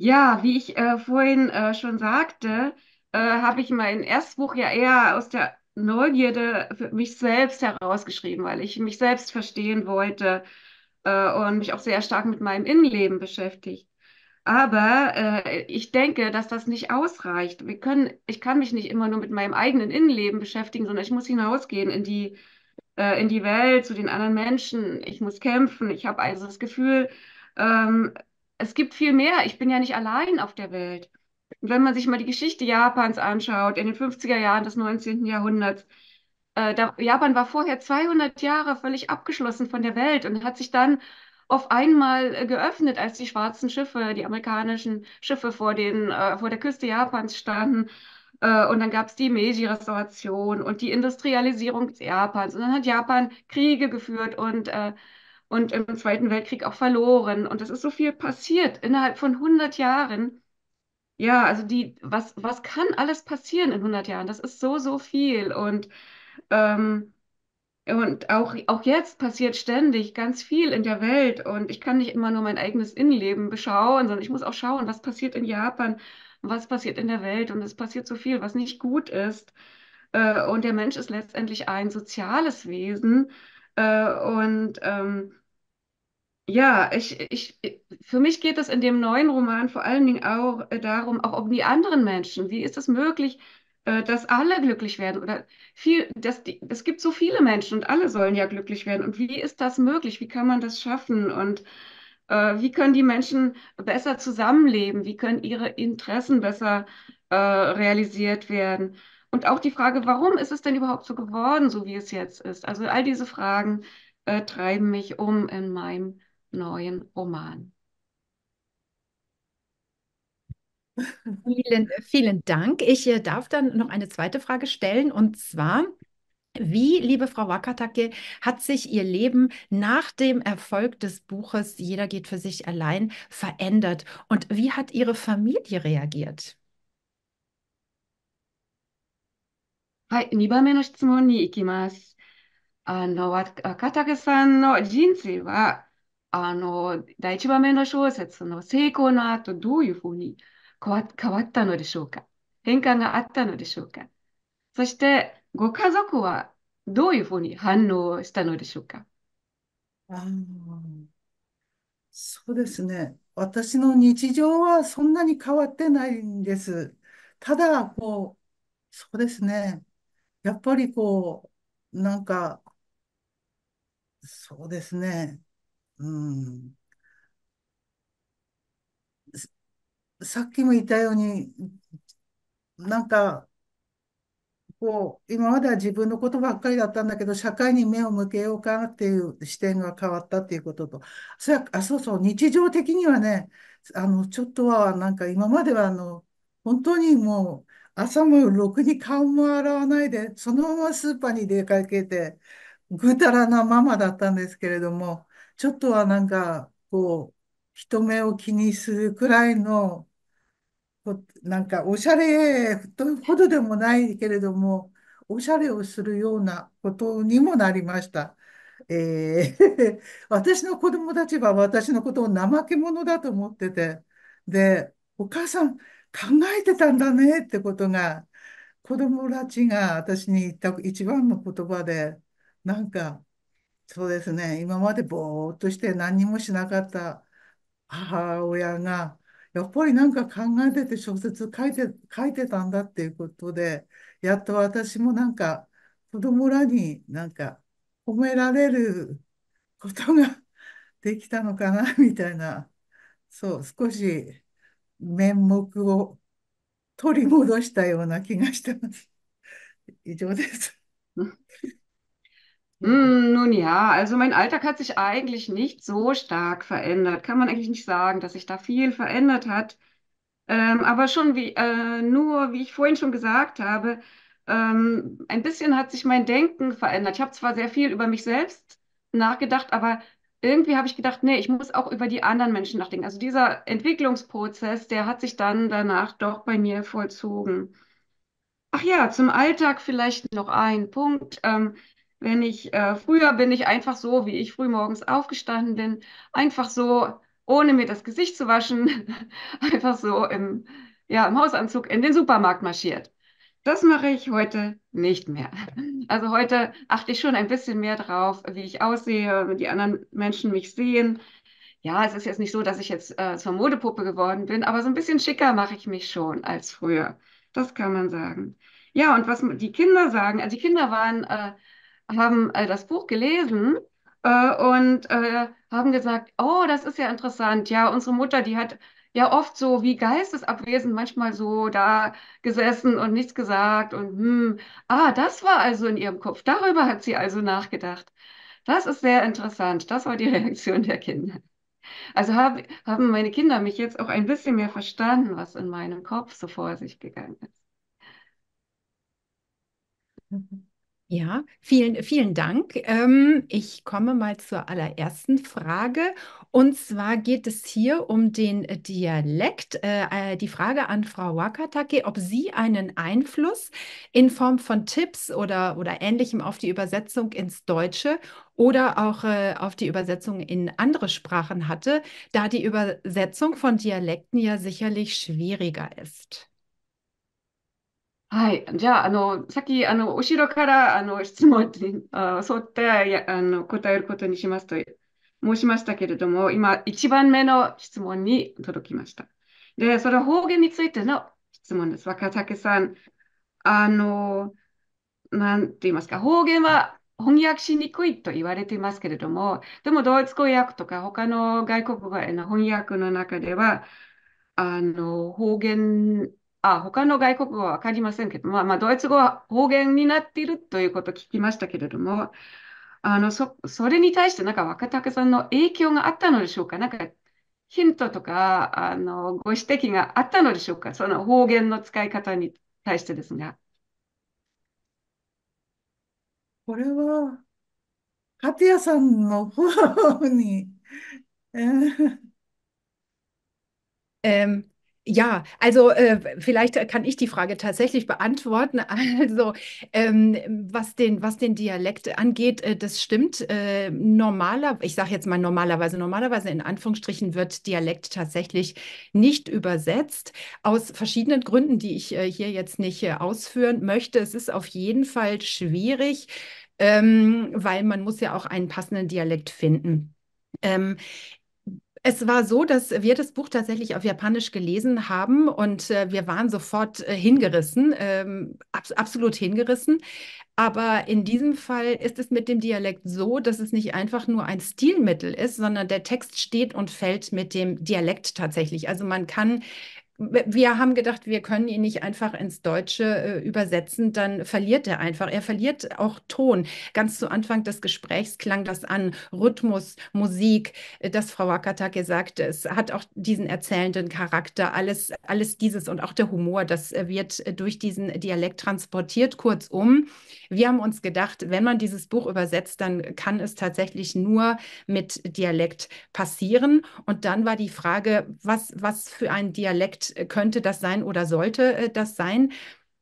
Ja, wie ich äh, vorhin äh, schon sagte, äh, habe ich mein Erstbuch ja eher aus der Neugierde für mich selbst herausgeschrieben, weil ich mich selbst verstehen wollte äh, und mich auch sehr stark mit meinem Innenleben beschäftigt. Aber äh, ich denke, dass das nicht ausreicht. Wir können, ich kann mich nicht immer nur mit meinem eigenen Innenleben beschäftigen, sondern ich muss hinausgehen in die, äh, in die Welt, zu den anderen Menschen. Ich muss kämpfen. Ich habe also das Gefühl, ähm, es gibt viel mehr. Ich bin ja nicht allein auf der Welt. Und wenn man sich mal die Geschichte Japans anschaut, in den 50er Jahren des 19. Jahrhunderts, äh, da, Japan war vorher 200 Jahre völlig abgeschlossen von der Welt und hat sich dann auf einmal äh, geöffnet, als die schwarzen Schiffe, die amerikanischen Schiffe vor, den, äh, vor der Küste Japans standen. Äh, und dann gab es die Meiji-Restauration und die Industrialisierung Japans. Und dann hat Japan Kriege geführt und äh, und im Zweiten Weltkrieg auch verloren. Und es ist so viel passiert innerhalb von 100 Jahren. Ja, also die, was, was kann alles passieren in 100 Jahren? Das ist so, so viel. Und, ähm, und auch, auch jetzt passiert ständig ganz viel in der Welt. Und ich kann nicht immer nur mein eigenes Innenleben beschauen, sondern ich muss auch schauen, was passiert in Japan, was passiert in der Welt. Und es passiert so viel, was nicht gut ist. Äh, Und der Mensch ist letztendlich ein soziales Wesen äh, und ähm, ja, ich, ich, für mich geht es in dem neuen Roman vor allen Dingen auch äh, darum, auch um die anderen Menschen. Wie ist es möglich, äh, dass alle glücklich werden? Oder viel, dass die, es gibt so viele Menschen und alle sollen ja glücklich werden. Und wie ist das möglich? Wie kann man das schaffen? Und äh, wie können die Menschen besser zusammenleben? Wie können ihre Interessen besser äh, realisiert werden? Und auch die Frage, warum ist es denn überhaupt so geworden, so wie es jetzt ist? Also all diese Fragen äh, treiben mich um in meinem neuen Roman. Vielen, vielen Dank. Ich äh, darf dann noch eine zweite Frage stellen und zwar, wie, liebe Frau Wakatake, hat sich Ihr Leben nach dem Erfolg des Buches Jeder geht für sich allein verändert? Und wie hat Ihre Familie reagiert? はい、2番目の質問に行きます。あの、若竹さんの人生は、あの、第1番目の小説の成功の後、どういうふうに変わ、変わったのでしょうか変化があったのでしょうかそして、ご家族はどういうふうに反応したのでしょうかあそうですね。私の日常はそんなに変わってないんです。ただ、こう、そうですね。やっぱりこう、なんか、そうですね。うん。さっきも言ったように、なんか、こう、今までは自分のことばっかりだったんだけど、社会に目を向けようかなっていう視点が変わったっていうことと、そやあ、そうそう、日常的にはね、あの、ちょっとは、なんか今までは、あの、本当にもう、朝もろくに顔も洗わないで、そのままスーパーに出かけて、ぐたらなママだったんですけれども、ちょっとはなんか、こう、人目を気にするくらいの、こなんかおしゃれほどでもないけれども、おしゃれをするようなことにもなりました。えー 私の子供たちは私のことを怠け者だと思ってて、で、お母さん、考えてたんだねってことが、子供たちが私に言った一番の言葉で、なんか、そうですね、今までぼーっとして何もしなかった母親が、やっぱりなんか考えてて小説書いて、書いてたんだっていうことで、やっと私もなんか、子供らになんか褒められることができたのかな、みたいな、そう、少し面目を取り戻したような気がしてます。以上です。Nun hm, ja, also mein Alltag hat sich eigentlich nicht so stark verändert. Kann man eigentlich nicht sagen, dass sich da viel verändert hat. Ähm, aber schon wie, äh, nur, wie ich vorhin schon gesagt habe, ähm, ein bisschen hat sich mein Denken verändert. Ich habe zwar sehr viel über mich selbst nachgedacht, aber irgendwie habe ich gedacht, nee, ich muss auch über die anderen Menschen nachdenken. Also dieser Entwicklungsprozess, der hat sich dann danach doch bei mir vollzogen. Ach ja, zum Alltag vielleicht noch ein Punkt. Ähm, wenn ich äh, früher bin ich einfach so, wie ich früh morgens aufgestanden bin, einfach so, ohne mir das Gesicht zu waschen, einfach so im, ja, im Hausanzug in den Supermarkt marschiert. Das mache ich heute nicht mehr. Also heute achte ich schon ein bisschen mehr drauf, wie ich aussehe, wie die anderen Menschen mich sehen. Ja, es ist jetzt nicht so, dass ich jetzt äh, zur Modepuppe geworden bin, aber so ein bisschen schicker mache ich mich schon als früher. Das kann man sagen. Ja, und was die Kinder sagen, also die Kinder waren, äh, haben äh, das Buch gelesen äh, und äh, haben gesagt, oh, das ist ja interessant. Ja, unsere Mutter, die hat ja oft so wie geistesabwesend manchmal so da gesessen und nichts gesagt und hm, ah, das war also in ihrem Kopf. Darüber hat sie also nachgedacht. Das ist sehr interessant. Das war die Reaktion der Kinder. Also hab, haben meine Kinder mich jetzt auch ein bisschen mehr verstanden, was in meinem Kopf so vor sich gegangen ist. Mhm. Ja, vielen, vielen Dank. Ähm, ich komme mal zur allerersten Frage. Und zwar geht es hier um den Dialekt. Äh, äh, die Frage an Frau Wakatake, ob sie einen Einfluss in Form von Tipps oder, oder Ähnlichem auf die Übersetzung ins Deutsche oder auch äh, auf die Übersetzung in andere Sprachen hatte, da die Übersetzung von Dialekten ja sicherlich schwieriger ist. はい。じゃあ、あの、さっき、あの、後ろから、あの、質問に、あ、沿って、や、あの、答えることにしますと申しましたけれども、今、一番目の質問に届きました。で、それは方言についての質問です。若竹さん、あの、なんて言いますか、方言は翻訳しにくいと言われていますけれども、でも、ドイツ語訳とか、他の外国語への翻訳の中では、あの、方言あ、他の外国語はわかりませんけど、まあ、まあ、ドイツ語は方言になっているということを聞きましたけれども、あの、そ、それに対してなんか若竹さんの影響があったのでしょうかなんかヒントとか、あの、ご指摘があったのでしょうかその方言の使い方に対してですが。これは、カティアさんの方に、えー、え Ja, also äh, vielleicht kann ich die Frage tatsächlich beantworten. Also ähm, was, den, was den Dialekt angeht, äh, das stimmt. Äh, normaler, ich sage jetzt mal normalerweise, normalerweise in Anführungsstrichen wird Dialekt tatsächlich nicht übersetzt, aus verschiedenen Gründen, die ich äh, hier jetzt nicht äh, ausführen möchte. Es ist auf jeden Fall schwierig, ähm, weil man muss ja auch einen passenden Dialekt finden. Ähm, es war so, dass wir das Buch tatsächlich auf Japanisch gelesen haben und äh, wir waren sofort äh, hingerissen, ähm, abs absolut hingerissen. Aber in diesem Fall ist es mit dem Dialekt so, dass es nicht einfach nur ein Stilmittel ist, sondern der Text steht und fällt mit dem Dialekt tatsächlich. Also man kann wir haben gedacht, wir können ihn nicht einfach ins Deutsche äh, übersetzen, dann verliert er einfach. Er verliert auch Ton. Ganz zu Anfang des Gesprächs klang das an, Rhythmus, Musik, äh, das Frau Wakatake sagte, es hat auch diesen erzählenden Charakter, alles, alles dieses und auch der Humor, das äh, wird äh, durch diesen Dialekt transportiert. Kurzum, wir haben uns gedacht, wenn man dieses Buch übersetzt, dann kann es tatsächlich nur mit Dialekt passieren. Und dann war die Frage, was, was für ein Dialekt äh, könnte das sein oder sollte äh, das sein.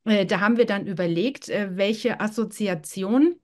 Äh, da haben wir dann überlegt, welche Assoziation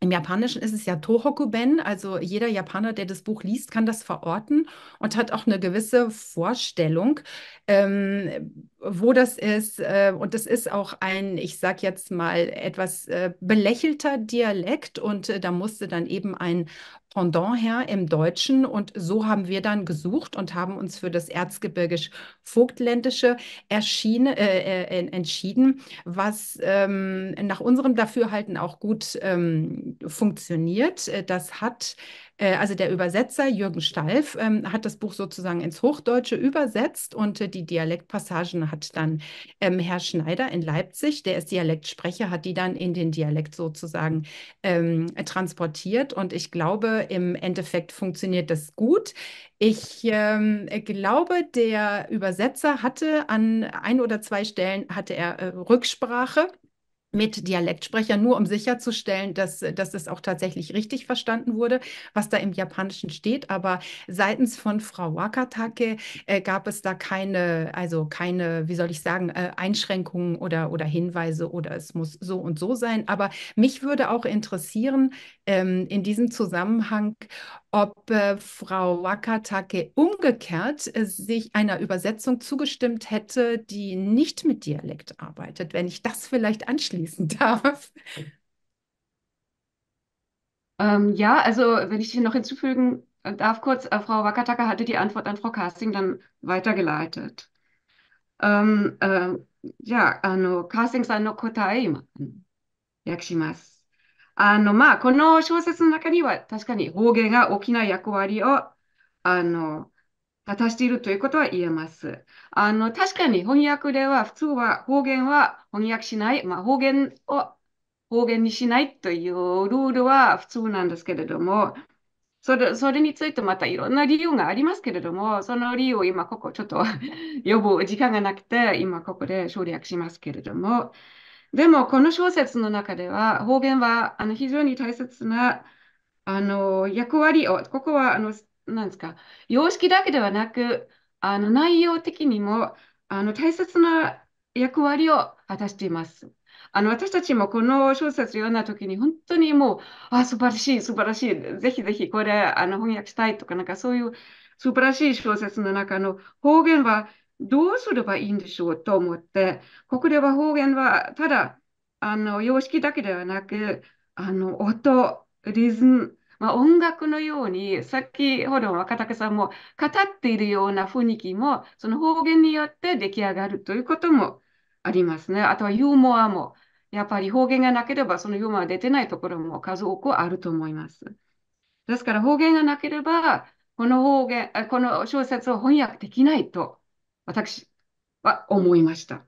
im Japanischen ist es ja Tohokuben, also jeder Japaner, der das Buch liest, kann das verorten und hat auch eine gewisse Vorstellung, ähm, wo das ist. Äh, und das ist auch ein, ich sage jetzt mal, etwas äh, belächelter Dialekt. Und äh, da musste dann eben ein Pendant her im Deutschen. Und so haben wir dann gesucht und haben uns für das Erzgebirgisch-Vogtländische äh, äh entschieden, was ähm, nach unserem Dafürhalten auch gut ähm, funktioniert. Äh, das hat äh, also der Übersetzer Jürgen Stalf ähm, hat das Buch sozusagen ins Hochdeutsche übersetzt und äh, die Dialektpassagen hat dann ähm, Herr Schneider in Leipzig, der ist Dialektsprecher, hat die dann in den Dialekt sozusagen ähm, transportiert und ich glaube, im Endeffekt funktioniert das gut. Ich ähm, glaube, der Übersetzer hatte an ein oder zwei Stellen hatte er äh, Rücksprache mit Dialektsprecher, nur um sicherzustellen, dass, äh, dass es auch tatsächlich richtig verstanden wurde, was da im Japanischen steht. Aber seitens von Frau Wakatake äh, gab es da keine, also keine, wie soll ich sagen, äh, Einschränkungen oder, oder Hinweise oder es muss so und so sein. Aber mich würde auch interessieren, ähm, in diesem Zusammenhang, ob äh, Frau Wakatake umgekehrt äh, sich einer Übersetzung zugestimmt hätte, die nicht mit Dialekt arbeitet, wenn ich das vielleicht anschließen darf. Ähm, ja, also wenn ich hier noch hinzufügen äh, darf kurz, äh, Frau Wakatake hatte die Antwort an Frau Casting dann weitergeleitet. Ähm, äh, ja, Casting san no kotai yakshimasu. あの、まあ、この小説の中には確かに方言が大きな役割を、あの、果たしているということは言えます。あの、確かに翻訳では、普通は方言は翻訳しない、まあ、方言を方言にしないというルールは普通なんですけれども、それそれについてまたいろんな理由がありますけれども、その理由を今ここちょっと 呼ぶ時間がなくて、今ここで省略しますけれども、でも、この小説の中では、方言はあの非常に大切なあの役割を、ここはあのなんですか様式だけではなく、あの内容的にもあの大切な役割を果たしています。あの私たちもこの小説読んだ時に本当にもう、あ、素晴らしい、素晴らしい、ぜひぜひこれあの翻訳したいとか、なんかそういう素晴らしい小説の中の方言はどうすればいいんでしょうと思って、ここでは方言はただあの様式だけではなく、あの音、リズム、まあ、音楽のように、さっきほど若竹さんも語っているような雰囲気も、その方言によって出来上がるということもありますね。あとはユーモアも、やっぱり方言がなければ、そのユーモアが出てないところも数多くあると思います。ですから方言がなければ、この方言、この小説を翻訳できないと私は思いました。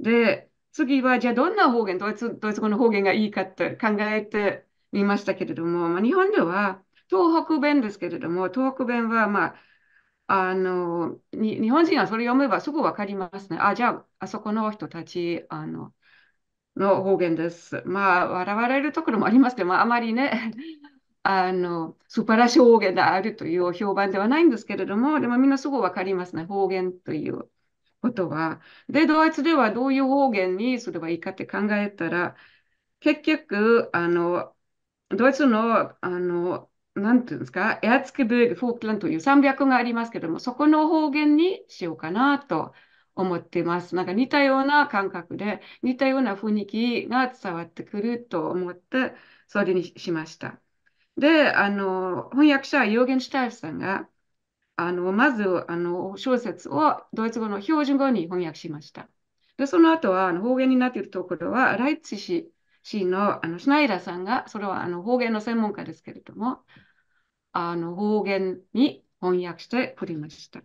で、次は、じゃあどんな方言、ドイツ、ドイツ語の方言がいいかって考えてみましたけれども、まあ、日本では東北弁ですけれども、東北弁は、まあ、あの、日本人はそれ読めばすぐ分かりますね。あ、じゃあ、あそこの人たち、あの、の方言です。まあ、笑われるところもありますけど、まあ、あまりね、あの、素晴らしい方言であるという評判ではないんですけれども、でもみんなすぐ分かりますね、方言ということは。で、ドイツではどういう方言にすればいいかって考えたら、結局、あの、ドイツの、あの、なんていうんですか、エアツケブルフォークランという山脈がありますけれども、そこの方言にしようかなと思ってます。なんか似たような感覚で、似たような雰囲気が伝わってくると思って、それにしました。で、あの、翻訳者、ヨーゲン・シュタイフさんが、あの、まず、あの、小説をドイツ語の標準語に翻訳しました。で、その後は、あの方言になっているところは、ライツ氏氏のあのシュナイダーさんが、それはあの方言の専門家ですけれども、あの方言に翻訳してくれました。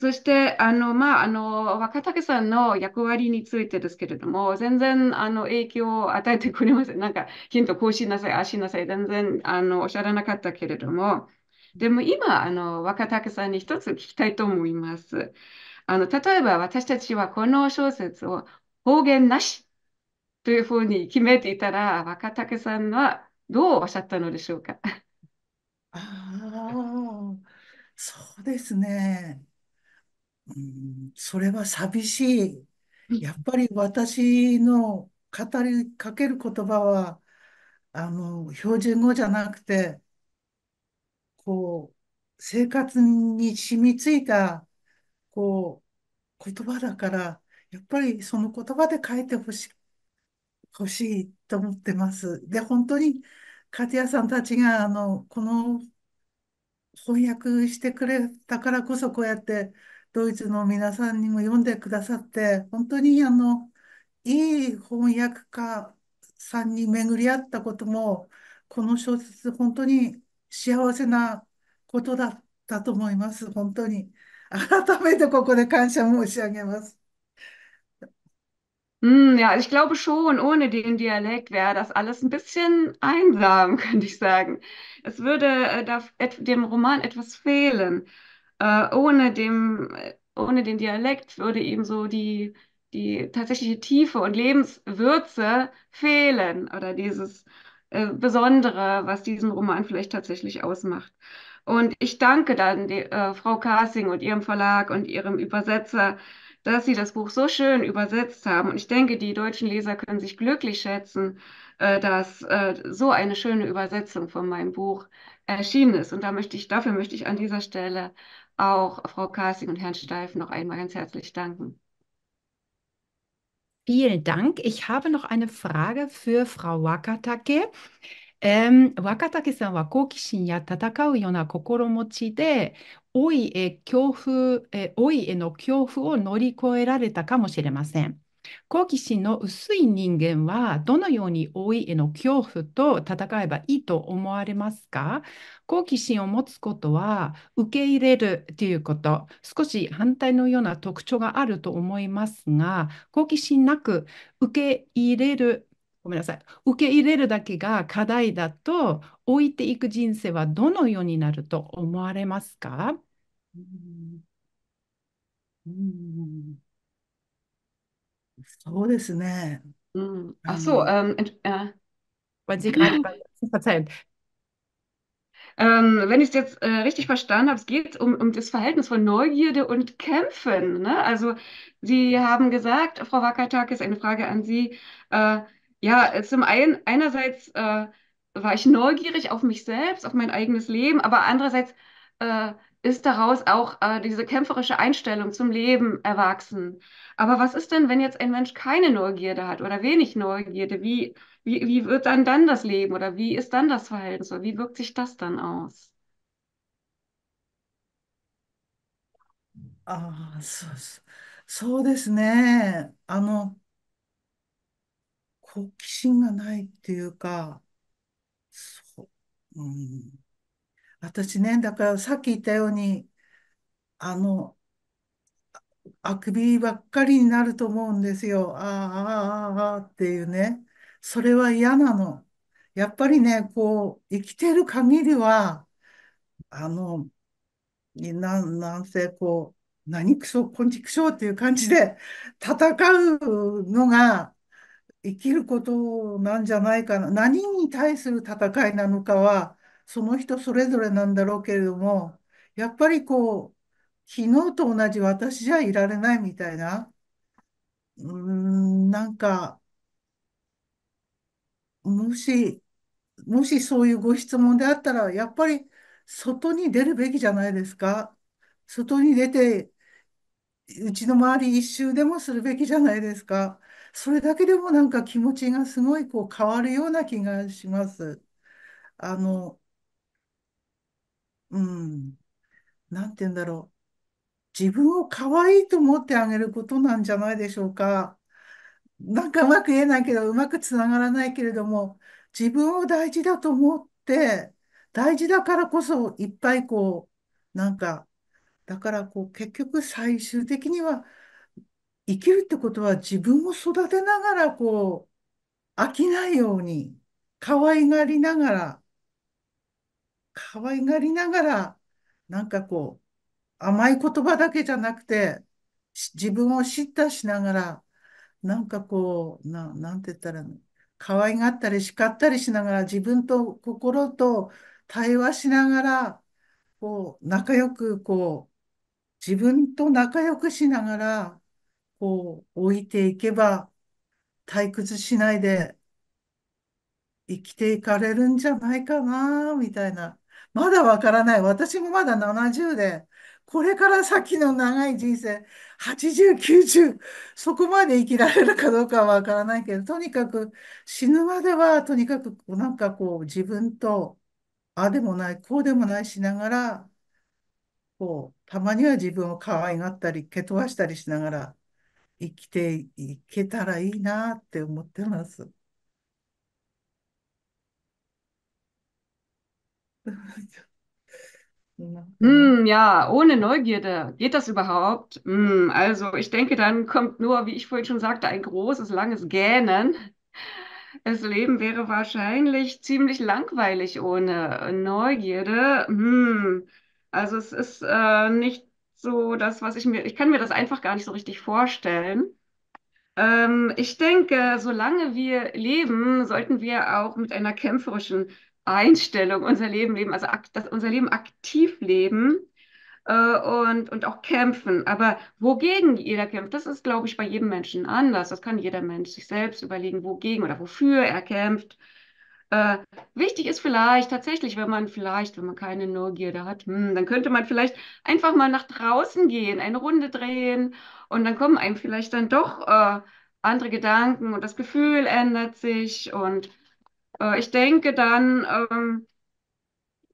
そして、あの、まあ、あの、若竹さんの役割についてですけれども、全然、あの、影響を与えてくれません。なんか、ヒント、こうしなさい、ああしなさい、全然、あの、おっしゃらなかったけれども、でも今、あの、若竹さんに一つ聞きたいと思います。あの、例えば、私たちはこの小説を方言なしというふうに決めていたら、若竹さんはどうおっしゃったのでしょうか。ああ、そうですね。うん、それは寂しい。やっぱり私の語りかける言葉は、あの、標準語じゃなくて、こう、生活に染みついた、こう、言葉だから、やっぱりその言葉で書いてほし、欲しいと思ってます。で、本当に、カティアさんたちが、あの、この翻訳してくれたからこそ、こうやって、ドイツの皆さんにも読んでくださって、本当にあの、いい翻訳家さんに巡り合ったことも、この小説、本当に幸せなことだったと思います。本当に。改めてここで感謝申し上げます。Mm, ja, ich glaube schon, ohne den Dialekt wäre das alles ein bisschen einsam, könnte ich sagen. Es würde äh, da, dem Roman etwas fehlen. äh, ohne dem, ohne den Dialekt würde eben so die, die tatsächliche Tiefe und Lebenswürze fehlen oder dieses äh, Besondere, was diesen Roman vielleicht tatsächlich ausmacht. Und ich danke dann die, äh, Frau Kassing und ihrem Verlag und ihrem Übersetzer, dass sie das Buch so schön übersetzt haben. Und ich denke, die deutschen Leser können sich glücklich schätzen, äh, dass äh, so eine schöne Übersetzung von meinem Buch erschienen ist. Und da möchte ich, dafür möchte ich an dieser Stelle auch Frau Karsing und Herrn Steif noch einmal ganz herzlich danken. Vielen Dank. Ich habe noch eine Frage für Frau Wakatake. Ähm, Wakatake san wa ya tatakau de oi e e oi e e no o えー、若竹さんは好奇心や戦うような心持ちで老いへ恐怖、え老いへの恐怖を乗り越えられたかもしれません。好奇心の薄い人間はどのように老いへの恐怖と戦えばいいと思われますか好奇心を持つことは受け入れるということ少し反対のような特徴があると思いますが好奇心なく受け入れるごめんなさい受け入れるだけが課題だと置いていく人生はどのようになると思われますかうんそうですね。うん。ああ、そう、の、ähm, ent- äh, weil Sie gerade bei verzeihen. Ähm, wenn ich es jetzt äh, richtig verstanden habe, es geht um, um das Verhältnis von Neugierde und Kämpfen. Ne? Also Sie haben gesagt, Frau Wackertakis, eine Frage an Sie. Äh, ja, zum einen einerseits äh, war ich neugierig auf mich selbst, auf mein eigenes Leben, aber andererseits äh, ist daraus auch äh, diese kämpferische Einstellung zum Leben erwachsen. Aber was ist denn, wenn jetzt ein Mensch keine Neugierde hat oder wenig Neugierde? Wie, wie, wie wird dann dann das Leben oder wie ist dann das Verhalten so? Wie wirkt sich das dann aus? Ah, so, so, so, so ですね。あの、好奇心がないっていうか、そう、うん。私ね、だからさっき言ったように、あの、あくびばっかりになると思うんですよ。ああ、ああ、ああっていうね。それは嫌なの。やっぱりね、こう、生きてる限りは、あの、ななんせこう、何くそ、こんちくしょうっていう感じで戦うのが生きることなんじゃないかな。何に対する戦いなのかは、その人それぞれなんだろうけれども、やっぱりこう、昨日と同じ私じゃいられないみたいな、うーん、なんか、もし、もしそういうご質問であったら、やっぱり外に出るべきじゃないですか。外に出て、うちの周り一周でもするべきじゃないですか。それだけでもなんか気持ちがすごいこう変わるような気がします。あの、うん、なんて言うんだろう。自分を可愛いと思ってあげることなんじゃないでしょうか。なんかうまく言えないけど、うまくつながらないけれども、自分を大事だと思って、大事だからこそいっぱいこう、なんか、だからこう、結局最終的には、生きるってことは自分を育てながらこう、飽きないように、可愛がりながら、可愛がりながら、なんかこう、甘い言葉だけじゃなくて、自分を叱咤しながら、なんかこう、ななんて言ったら、可愛がったり叱ったりしながら、自分と心と対話しながら、こう、仲良く、こう、自分と仲良くしながら、こう、置いていけば、退屈しないで、生きていかれるんじゃないかな、みたいな。まだわからない。私もまだ70で、これから先の長い人生、80、90、そこまで生きられるかどうかはわからないけど、とにかく死ぬまでは、とにかくなんかこう自分と、あでもない、こうでもないしながら、こう、たまには自分を可愛がったり、蹴飛ばしたりしながら生きていけたらいいなって思ってます。Hm, ja, ohne Neugierde. Geht das überhaupt? Hm, also ich denke, dann kommt nur, wie ich vorhin schon sagte, ein großes, langes Gähnen. Das Leben wäre wahrscheinlich ziemlich langweilig ohne Neugierde. Hm, also es ist äh, nicht so das, was ich mir, ich kann mir das einfach gar nicht so richtig vorstellen. Ähm, ich denke, solange wir leben, sollten wir auch mit einer kämpferischen Einstellung unser Leben leben, also das, unser Leben aktiv leben äh, und, und auch kämpfen. Aber wogegen jeder kämpft, das ist, glaube ich, bei jedem Menschen anders. Das kann jeder Mensch sich selbst überlegen, wogegen oder wofür er kämpft. Äh, wichtig ist vielleicht tatsächlich, wenn man vielleicht, wenn man keine Neugierde hat, hm, dann könnte man vielleicht einfach mal nach draußen gehen, eine Runde drehen und dann kommen einem vielleicht dann doch äh, andere Gedanken und das Gefühl ändert sich und äh, ich denke, dann ähm,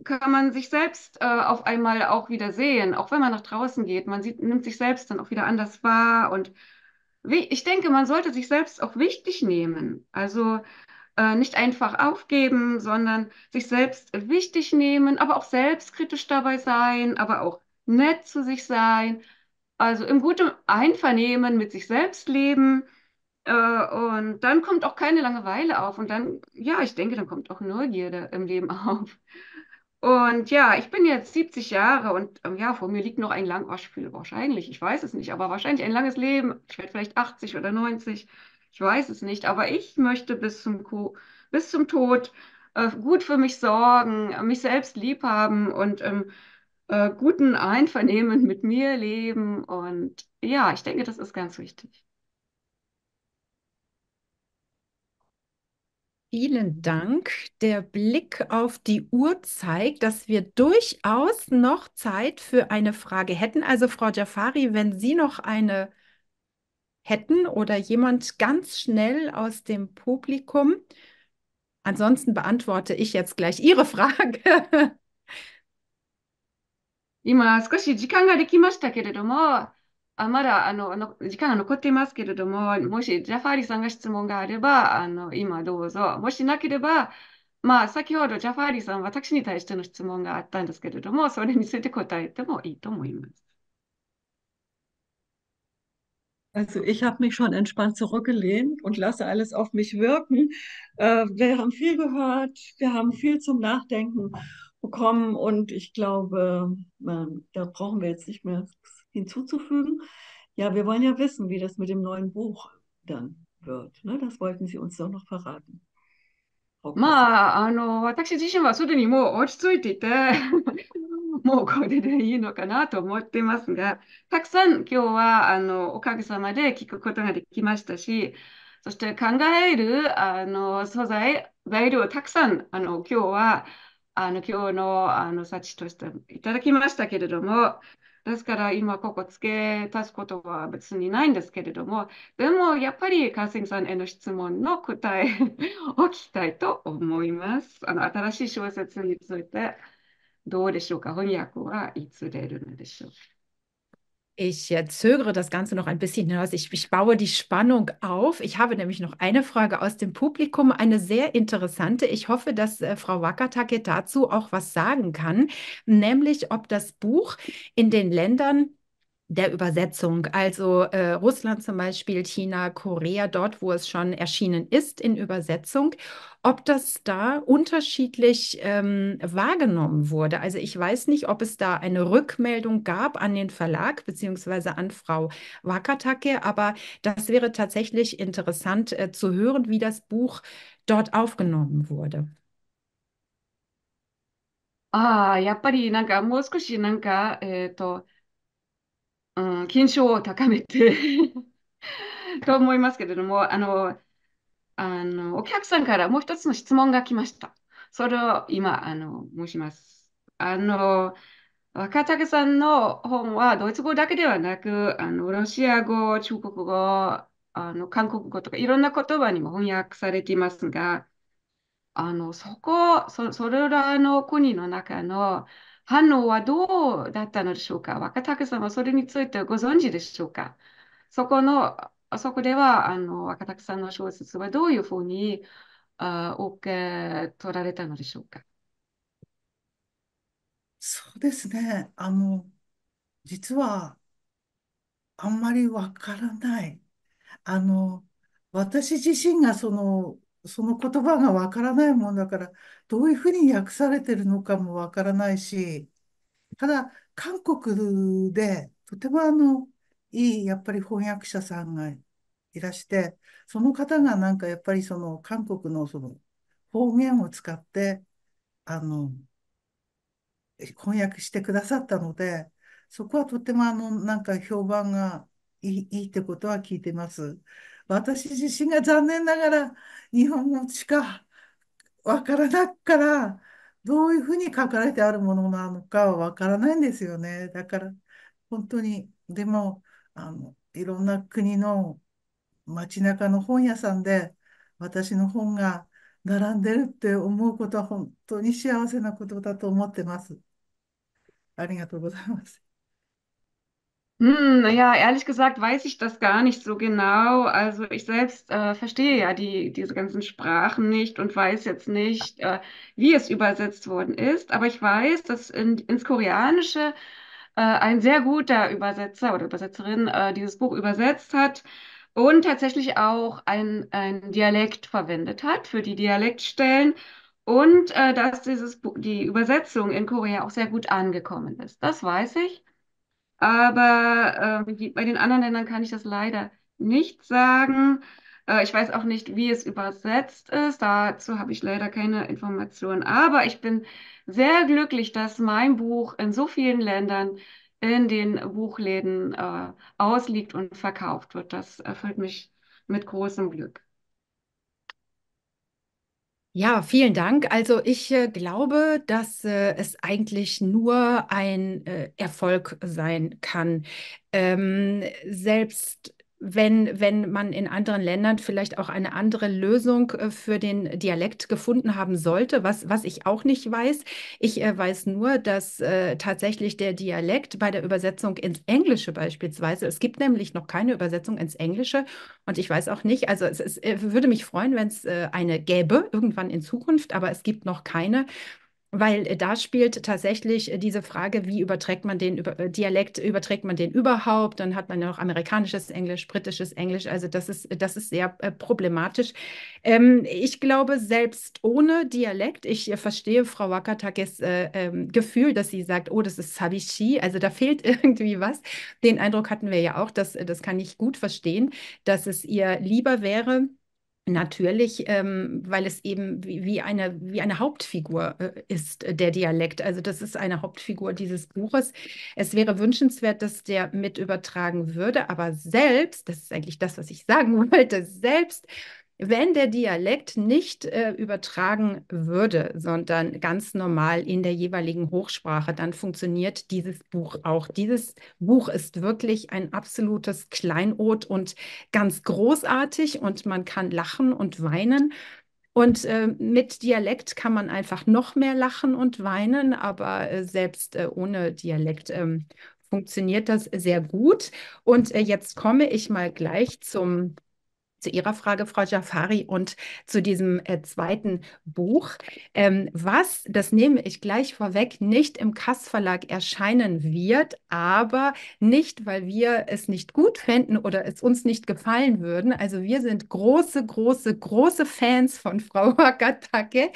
kann man sich selbst äh, auf einmal auch wieder sehen, auch wenn man nach draußen geht. Man sieht, nimmt sich selbst dann auch wieder anders wahr. Und ich denke, man sollte sich selbst auch wichtig nehmen. Also äh, nicht einfach aufgeben, sondern sich selbst wichtig nehmen, aber auch selbstkritisch dabei sein, aber auch nett zu sich sein. Also im guten Einvernehmen mit sich selbst leben äh, und dann kommt auch keine Langeweile auf. Und dann, ja, ich denke, dann kommt auch Neugierde im Leben auf. Und ja, ich bin jetzt 70 Jahre und ähm, ja, vor mir liegt noch ein lang, wahrscheinlich, ich weiß es nicht, aber wahrscheinlich ein langes Leben. Ich werde vielleicht 80 oder 90, ich weiß es nicht, aber ich möchte bis zum, Co bis zum Tod äh, gut für mich sorgen, mich selbst lieb haben und im ähm, äh, guten Einvernehmen mit mir leben. Und ja, ich denke, das ist ganz wichtig. Vielen Dank. Der Blick auf die Uhr zeigt, dass wir durchaus noch Zeit für eine Frage hätten. Also Frau Jafari, wenn Sie noch eine hätten oder jemand ganz schnell aus dem Publikum. Ansonsten beantworte ich jetzt gleich Ihre Frage. 今少し時間ができましたけれども、あまだあのあの時間が残っていますけれども、もしジャファーリさんが質問があれば、あの今どうぞ。もしなければ、まあ、先ほどジャファーリさん、私に対しての質問があったんですけれども、それについて答えてもいいと思います。Also ich habe mich schon entspannt zurückgelehnt und lasse alles auf mich wirken. Äh, wir haben viel gehört, wir haben viel zum Nachdenken bekommen und ich glaube, äh, da brauchen wir jetzt nicht mehr hinzuzufügen, ja, wir wollen ja wissen, wie das mit dem neuen Buch dann wird. Ne? Das wollten Sie uns doch noch verraten. まあ、あの私自身はすでにもう落ち着いていてもうこれでいいのかなと思っていますが、たくさん今日はあのおかげさまで聞くことができましたし、そして考えるあの素材、材料をたくさんあの今日はあの今日のあの幸としていただきましたけれども、ですから今ここ付け足すことは別にないんですけれども、でもやっぱり川ンさんへの質問の答えを聞きたいと思います。あの新しい小説についてどうでしょうか翻訳はいつ出るのでしょうか Ich zögere das Ganze noch ein bisschen hinaus. Ich, ich, baue die Spannung auf. Ich habe nämlich noch eine Frage aus dem Publikum, eine sehr interessante. Ich hoffe, dass äh, Frau Wakatake dazu auch was sagen kann, nämlich ob das Buch in den Ländern der Übersetzung. Also äh, Russland zum Beispiel, China, Korea, dort, wo es schon erschienen ist in Übersetzung, ob das da unterschiedlich ähm, wahrgenommen wurde. Also ich weiß nicht, ob es da eine Rückmeldung gab an den Verlag beziehungsweise an Frau Wakatake, aber das wäre tatsächlich interessant äh, zu hören, wie das Buch dort aufgenommen wurde. Ah, ああ、やっぱりなんかもう少しなんか、えっ、ー、と、うん、緊張を高めて と思いますけれども、あの、あの、お客さんからもう一つの質問が来ました。それを今、あの、申します。あの、若竹さんの本はドイツ語だけではなく、あの、ロシア語、中国語、あの、韓国語とかいろんな言葉にも翻訳されていますが、あの、そこ、そ、それらの国の中の反応はどうだったのでしょうか若竹さんはそれについてご存知でしょうかそこの、そこではあの若竹さんの小説はどういうふうにあ受け取られたのでしょうかそうですね。あの、実は、あんまりわからない。あの、私自身がそのその言葉がわからないもんだから、どういうふうに訳されてるのかもわからないし、ただ、韓国でとてもあの、いい、やっぱり翻訳者さんがいらして、その方がなんかやっぱりその韓国のその方言を使って、あの、翻訳してくださったので、そこはとてもあの、なんか評判がいい、いいってことは聞いてます。私自身が残念ながら日本語しかわからないから、どういうふうに書かれてあるものなのかはわからないんですよね。だから、本当に、でも、あの、いろんな国の街中の本屋さんで、私の本が並んでるって思うことは本当に幸せなことだと思ってます。ありがとうございます。Hm, naja, ehrlich gesagt weiß ich das gar nicht so genau. Also ich selbst äh, verstehe ja die, diese ganzen Sprachen nicht und weiß jetzt nicht, äh, wie es übersetzt worden ist. Aber ich weiß, dass in, ins Koreanische äh, ein sehr guter Übersetzer oder Übersetzerin äh, dieses Buch übersetzt hat und tatsächlich auch ein, ein Dialekt verwendet hat für die Dialektstellen und äh, dass dieses, die Übersetzung in Korea auch sehr gut angekommen ist. Das weiß ich. Aber äh, bei den anderen Ländern kann ich das leider nicht sagen. Äh, ich weiß auch nicht, wie es übersetzt ist. Dazu habe ich leider keine Informationen. Aber ich bin sehr glücklich, dass mein Buch in so vielen Ländern in den Buchläden äh, ausliegt und verkauft wird. Das erfüllt mich mit großem Glück. Ja, vielen Dank. Also ich äh, glaube, dass äh, es eigentlich nur ein äh, Erfolg sein kann. Ähm, selbst wenn, wenn man in anderen Ländern vielleicht auch eine andere Lösung äh, für den Dialekt gefunden haben sollte, was, was ich auch nicht weiß. Ich äh, weiß nur, dass äh, tatsächlich der Dialekt bei der Übersetzung ins Englische beispielsweise, es gibt nämlich noch keine Übersetzung ins Englische und ich weiß auch nicht, also es, es äh, würde mich freuen, wenn es äh, eine gäbe, irgendwann in Zukunft, aber es gibt noch keine weil äh, da spielt tatsächlich äh, diese Frage, wie überträgt man den über, äh, Dialekt, überträgt man den überhaupt? Dann hat man ja noch amerikanisches Englisch, britisches Englisch. Also das ist, das ist sehr äh, problematisch. Ähm, ich glaube, selbst ohne Dialekt, ich äh, verstehe Frau Wakatakes äh, ähm, Gefühl, dass sie sagt, oh, das ist Sabishi, also da fehlt irgendwie was. Den Eindruck hatten wir ja auch, dass, das kann ich gut verstehen, dass es ihr lieber wäre, Natürlich, ähm, weil es eben wie, wie, eine, wie eine Hauptfigur äh, ist, äh, der Dialekt. Also das ist eine Hauptfigur dieses Buches. Es wäre wünschenswert, dass der mit übertragen würde, aber selbst, das ist eigentlich das, was ich sagen wollte, selbst wenn der Dialekt nicht äh, übertragen würde, sondern ganz normal in der jeweiligen Hochsprache, dann funktioniert dieses Buch auch. Dieses Buch ist wirklich ein absolutes Kleinod und ganz großartig und man kann lachen und weinen. Und äh, mit Dialekt kann man einfach noch mehr lachen und weinen, aber äh, selbst äh, ohne Dialekt ähm, funktioniert das sehr gut. Und äh, jetzt komme ich mal gleich zum zu Ihrer Frage, Frau Jafari, und zu diesem äh, zweiten Buch, ähm, was, das nehme ich gleich vorweg, nicht im Kass Verlag erscheinen wird, aber nicht, weil wir es nicht gut fänden oder es uns nicht gefallen würden. Also wir sind große, große, große Fans von Frau Wakatake.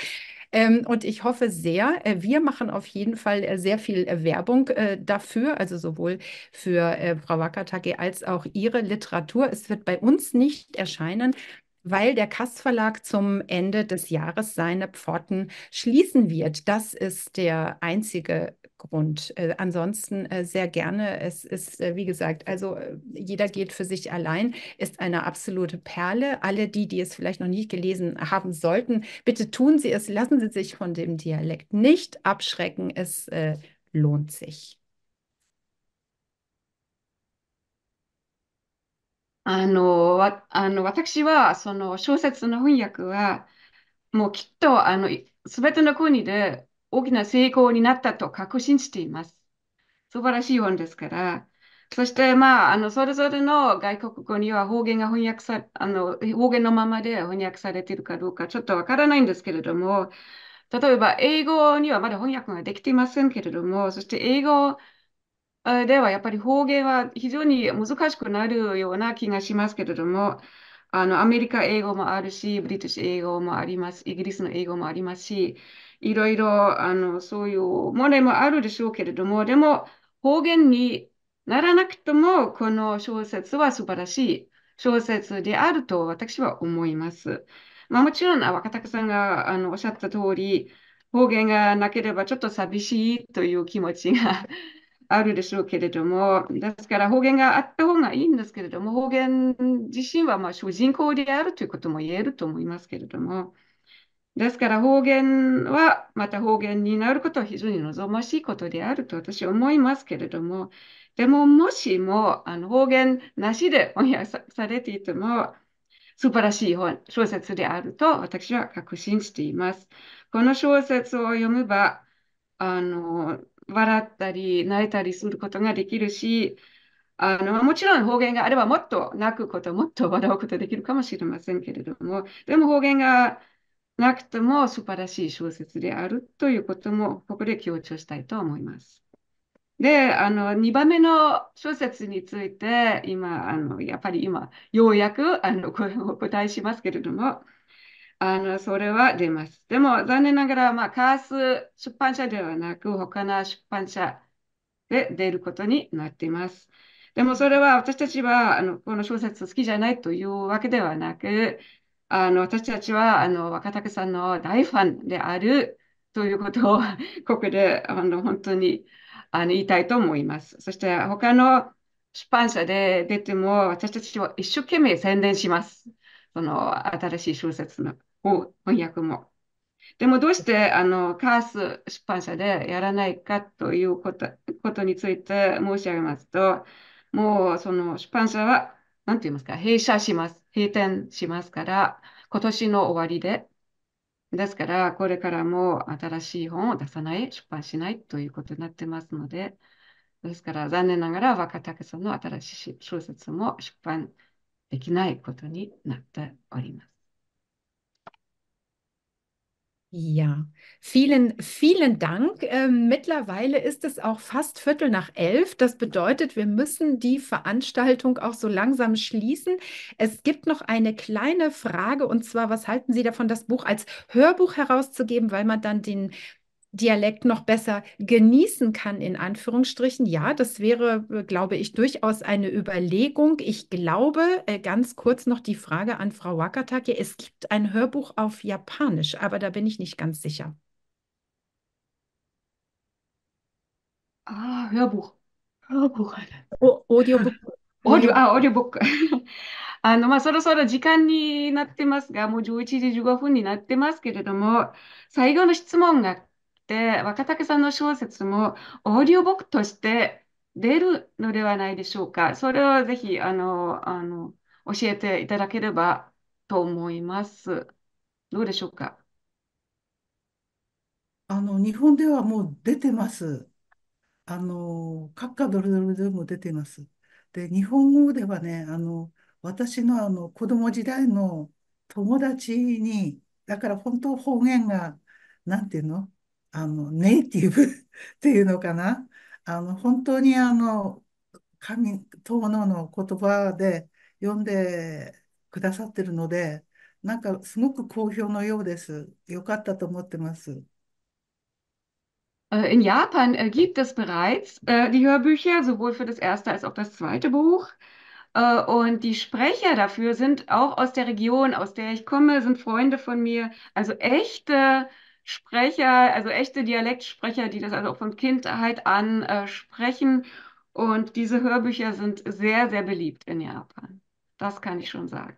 Ähm, und ich hoffe sehr, äh, wir machen auf jeden Fall äh, sehr viel äh, Werbung äh, dafür, also sowohl für äh, Frau Wakatake als auch ihre Literatur. Es wird bei uns nicht erscheinen, weil der Kass Verlag zum Ende des Jahres seine Pforten schließen wird. Das ist der einzige Grund. Äh, ansonsten äh, sehr gerne. Es ist, äh, wie gesagt, also äh, jeder geht für sich allein, ist eine absolute Perle. Alle die, die es vielleicht noch nicht gelesen haben sollten, bitte tun Sie es, lassen Sie sich von dem Dialekt nicht abschrecken. Es äh, lohnt sich. sich. あの、わ、あの、私は、その小説の翻訳は、もうきっと、あの、すべての国で、大きな成功になったと確信しています。素晴らしい本ですから。そして、まあ、あのそれぞれの外国語には方言が翻訳さあの方言のままで翻訳されているかどうかちょっとわからないんですけれども、例えば英語にはまだ翻訳ができていませんけれども、そして英語ではやっぱり方言は非常に難しくなるような気がしますけれども、あのアメリカ英語もあるし、ブリティッシュ英語もあります、イギリスの英語もありますし、いろいろ、あの、そういう問題もあるでしょうけれども、でも、方言にならなくとも、この小説は素晴らしい小説であると私は思います。まあ、もちろん、若竹さんがあのおっしゃった通り、方言がなければちょっと寂しいという気持ちが あるでしょうけれども、ですから方言があった方がいいんですけれども、方言自身はま主人公であるということも言えると思いますけれども。ですから方言はまた方言になることは非常に望ましいことであると私は思いますけれども、でももしもあの方言なしで翻訳されていても素晴らしい本小説であると私は確信しています。この小説を読めばあの笑ったり泣いたりすることができるし、あのもちろん方言があればもっと泣くこと、もっと笑うことできるかもしれませんけれども、でも方言がなくても素晴らしい小説であるということも、ここで強調したいと思います。で、あの、2番目の小説について、今、あの、やっぱり今、ようやく、あの、お答えしますけれども、あの、それは出ます。でも、残念ながら、まあ、カース出版社ではなく、他の出版社で出ることになっています。でも、それは私たちは、あの、この小説好きじゃないというわけではなく、あの、私たちは、あの、若竹さんの大ファンであるということを、ここで、あの、本当に、あの、言いたいと思います。そして、他の出版社で出ても、私たちは一生懸命宣伝します。その、新しい小説の翻訳も。でもどうしてあのカース出版社でやらないかということことについて申し上げますと、もうその出版社はなんて言いますか、閉社します。閉店しますから、今年の終わりで。ですから、これからも新しい本を出さない、出版しないということになってますので、ですから、残念ながら若竹さんの新しい小説も出版できないことになっております。Ja, vielen, vielen Dank. Ähm, mittlerweile ist es auch fast Viertel nach elf. Das bedeutet, wir müssen die Veranstaltung auch so langsam schließen. Es gibt noch eine kleine Frage und zwar, was halten Sie davon, das Buch als Hörbuch herauszugeben, weil man dann den Dialekt noch besser genießen kann, in Anführungsstrichen. Ja, das wäre, äh, glaube ich, durchaus eine Überlegung. Ich glaube, äh, ganz kurz noch die Frage an Frau Wakatake. Es gibt ein Hörbuch auf Japanisch, aber da bin ich nicht ganz sicher. Ah, Hörbuch. Hörbuch. O Audiobook. Audio, ah, Audiobook. あの、まあ、そろそろ時間になってますが、もう11時15分になってますけれども、最後の質問が 、若竹さんの小説もオーディオブックとして出るのではないでしょうか。それをぜひ、あの、あの、教えていただければと思います。どうでしょうか。あの、日本ではもう出てます。あの、カッどドどドルでも出てます。で、日本語ではね、あの、私のあの子供時代の友達に、だから本当方言が、なんていうのあの、ネイティブっていうのかな。あの、本当にあの、神、と野の言葉で読んでくださってるので、なんかすごく好評のようです。よかったと思ってます。In Japan gibt es bereits die Hörbücher sowohl für das erste als auch das zweite Buch. Und die Sprecher dafür sind auch aus der Region, aus der ich komme, sind Freunde von mir. Also echte Sprecher, also echte Dialektsprecher, die das also auch von Kindheit an äh, sprechen. Und diese Hörbücher sind sehr, sehr beliebt in Japan. Das kann ich schon sagen.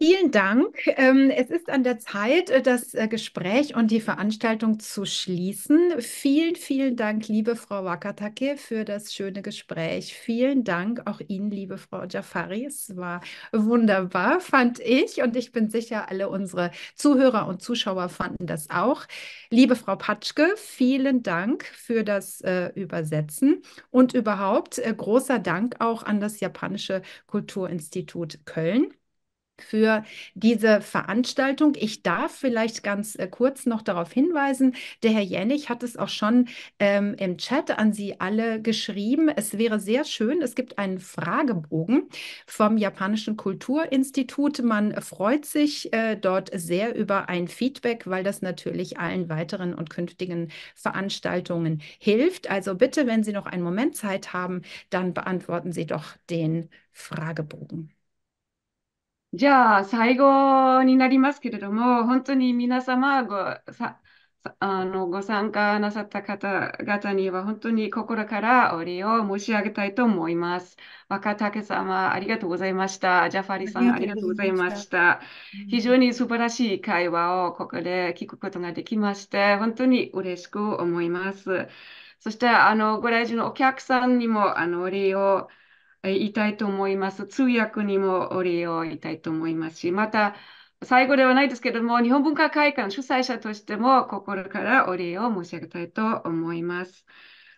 Vielen Dank. Ähm, es ist an der Zeit, äh, das äh, Gespräch und die Veranstaltung zu schließen. Vielen, vielen Dank, liebe Frau Wakatake, für das schöne Gespräch. Vielen Dank auch Ihnen, liebe Frau Jafari. Es war wunderbar, fand ich. Und ich bin sicher, alle unsere Zuhörer und Zuschauer fanden das auch. Liebe Frau Patschke, vielen Dank für das äh, Übersetzen und überhaupt großer Dank auch an das Japanische Kulturinstitut Köln für diese Veranstaltung. Ich darf vielleicht ganz äh, kurz noch darauf hinweisen, der Herr Jennich hat es auch schon ähm, im Chat an Sie alle geschrieben. Es wäre sehr schön, es gibt einen Fragebogen vom Japanischen Kulturinstitut. Man freut sich äh, dort sehr über ein Feedback, weil das natürlich allen weiteren und künftigen Veranstaltungen hilft. Also bitte, wenn Sie noch einen Moment Zeit haben, dann beantworten Sie doch den Fragebogen. じゃあ、最後になりますけれども、本当に皆様ご、さ、さあの、ご参加なさった方々には、本当に心からお礼を申し上げたいと思います。若竹様、ありがとうございました。ジャファリさん、ありがとうございました。非常に素晴らしい会話をここで聞くことができまして、本当に嬉しく思います。そして、あの、ご来場のお客さんにも、あの、お礼を言いたいと思います。通訳にもお礼を言いたいと思いますし、また、最後ではないですけれども、日本文化会館主催者としても心からお礼を申し上げたいと思います。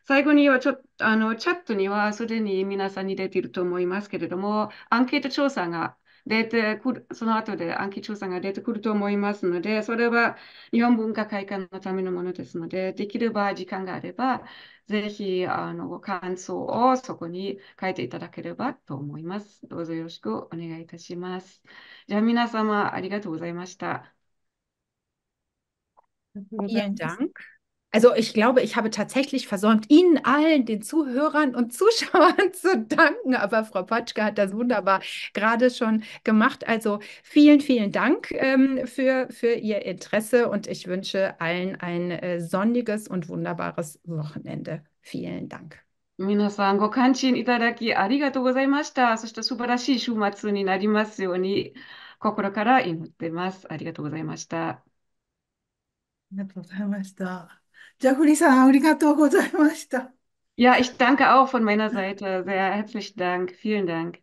最後にはちょあのチャットにはすでに皆さんに出ていると思いますけれども、アンケート調査が出てくる、その後で暗記中さんが出てくると思いますので、それは日本文化会館のためのものですので、できれば時間があれば、ぜひ、あの、ご感想をそこに書いていただければと思います。どうぞよろしくお願いいたします。じゃあ皆様、ありがとうございました。Vielen Also ich glaube, ich habe tatsächlich versäumt, Ihnen allen, den Zuhörern und Zuschauern zu danken. Aber Frau Patschke hat das wunderbar gerade schon gemacht. Also vielen, vielen Dank ähm, für, für Ihr Interesse und ich wünsche allen ein äh, sonniges und wunderbares Wochenende. Vielen Dank. 皆さん、ご関心いただきありがとうございました。そして素晴らしい週末になりますように心から祈ってます。ありがとうございました。ありがとうございました。ja, ich danke auch von meiner Seite. Sehr herzlichen Dank. Vielen Dank.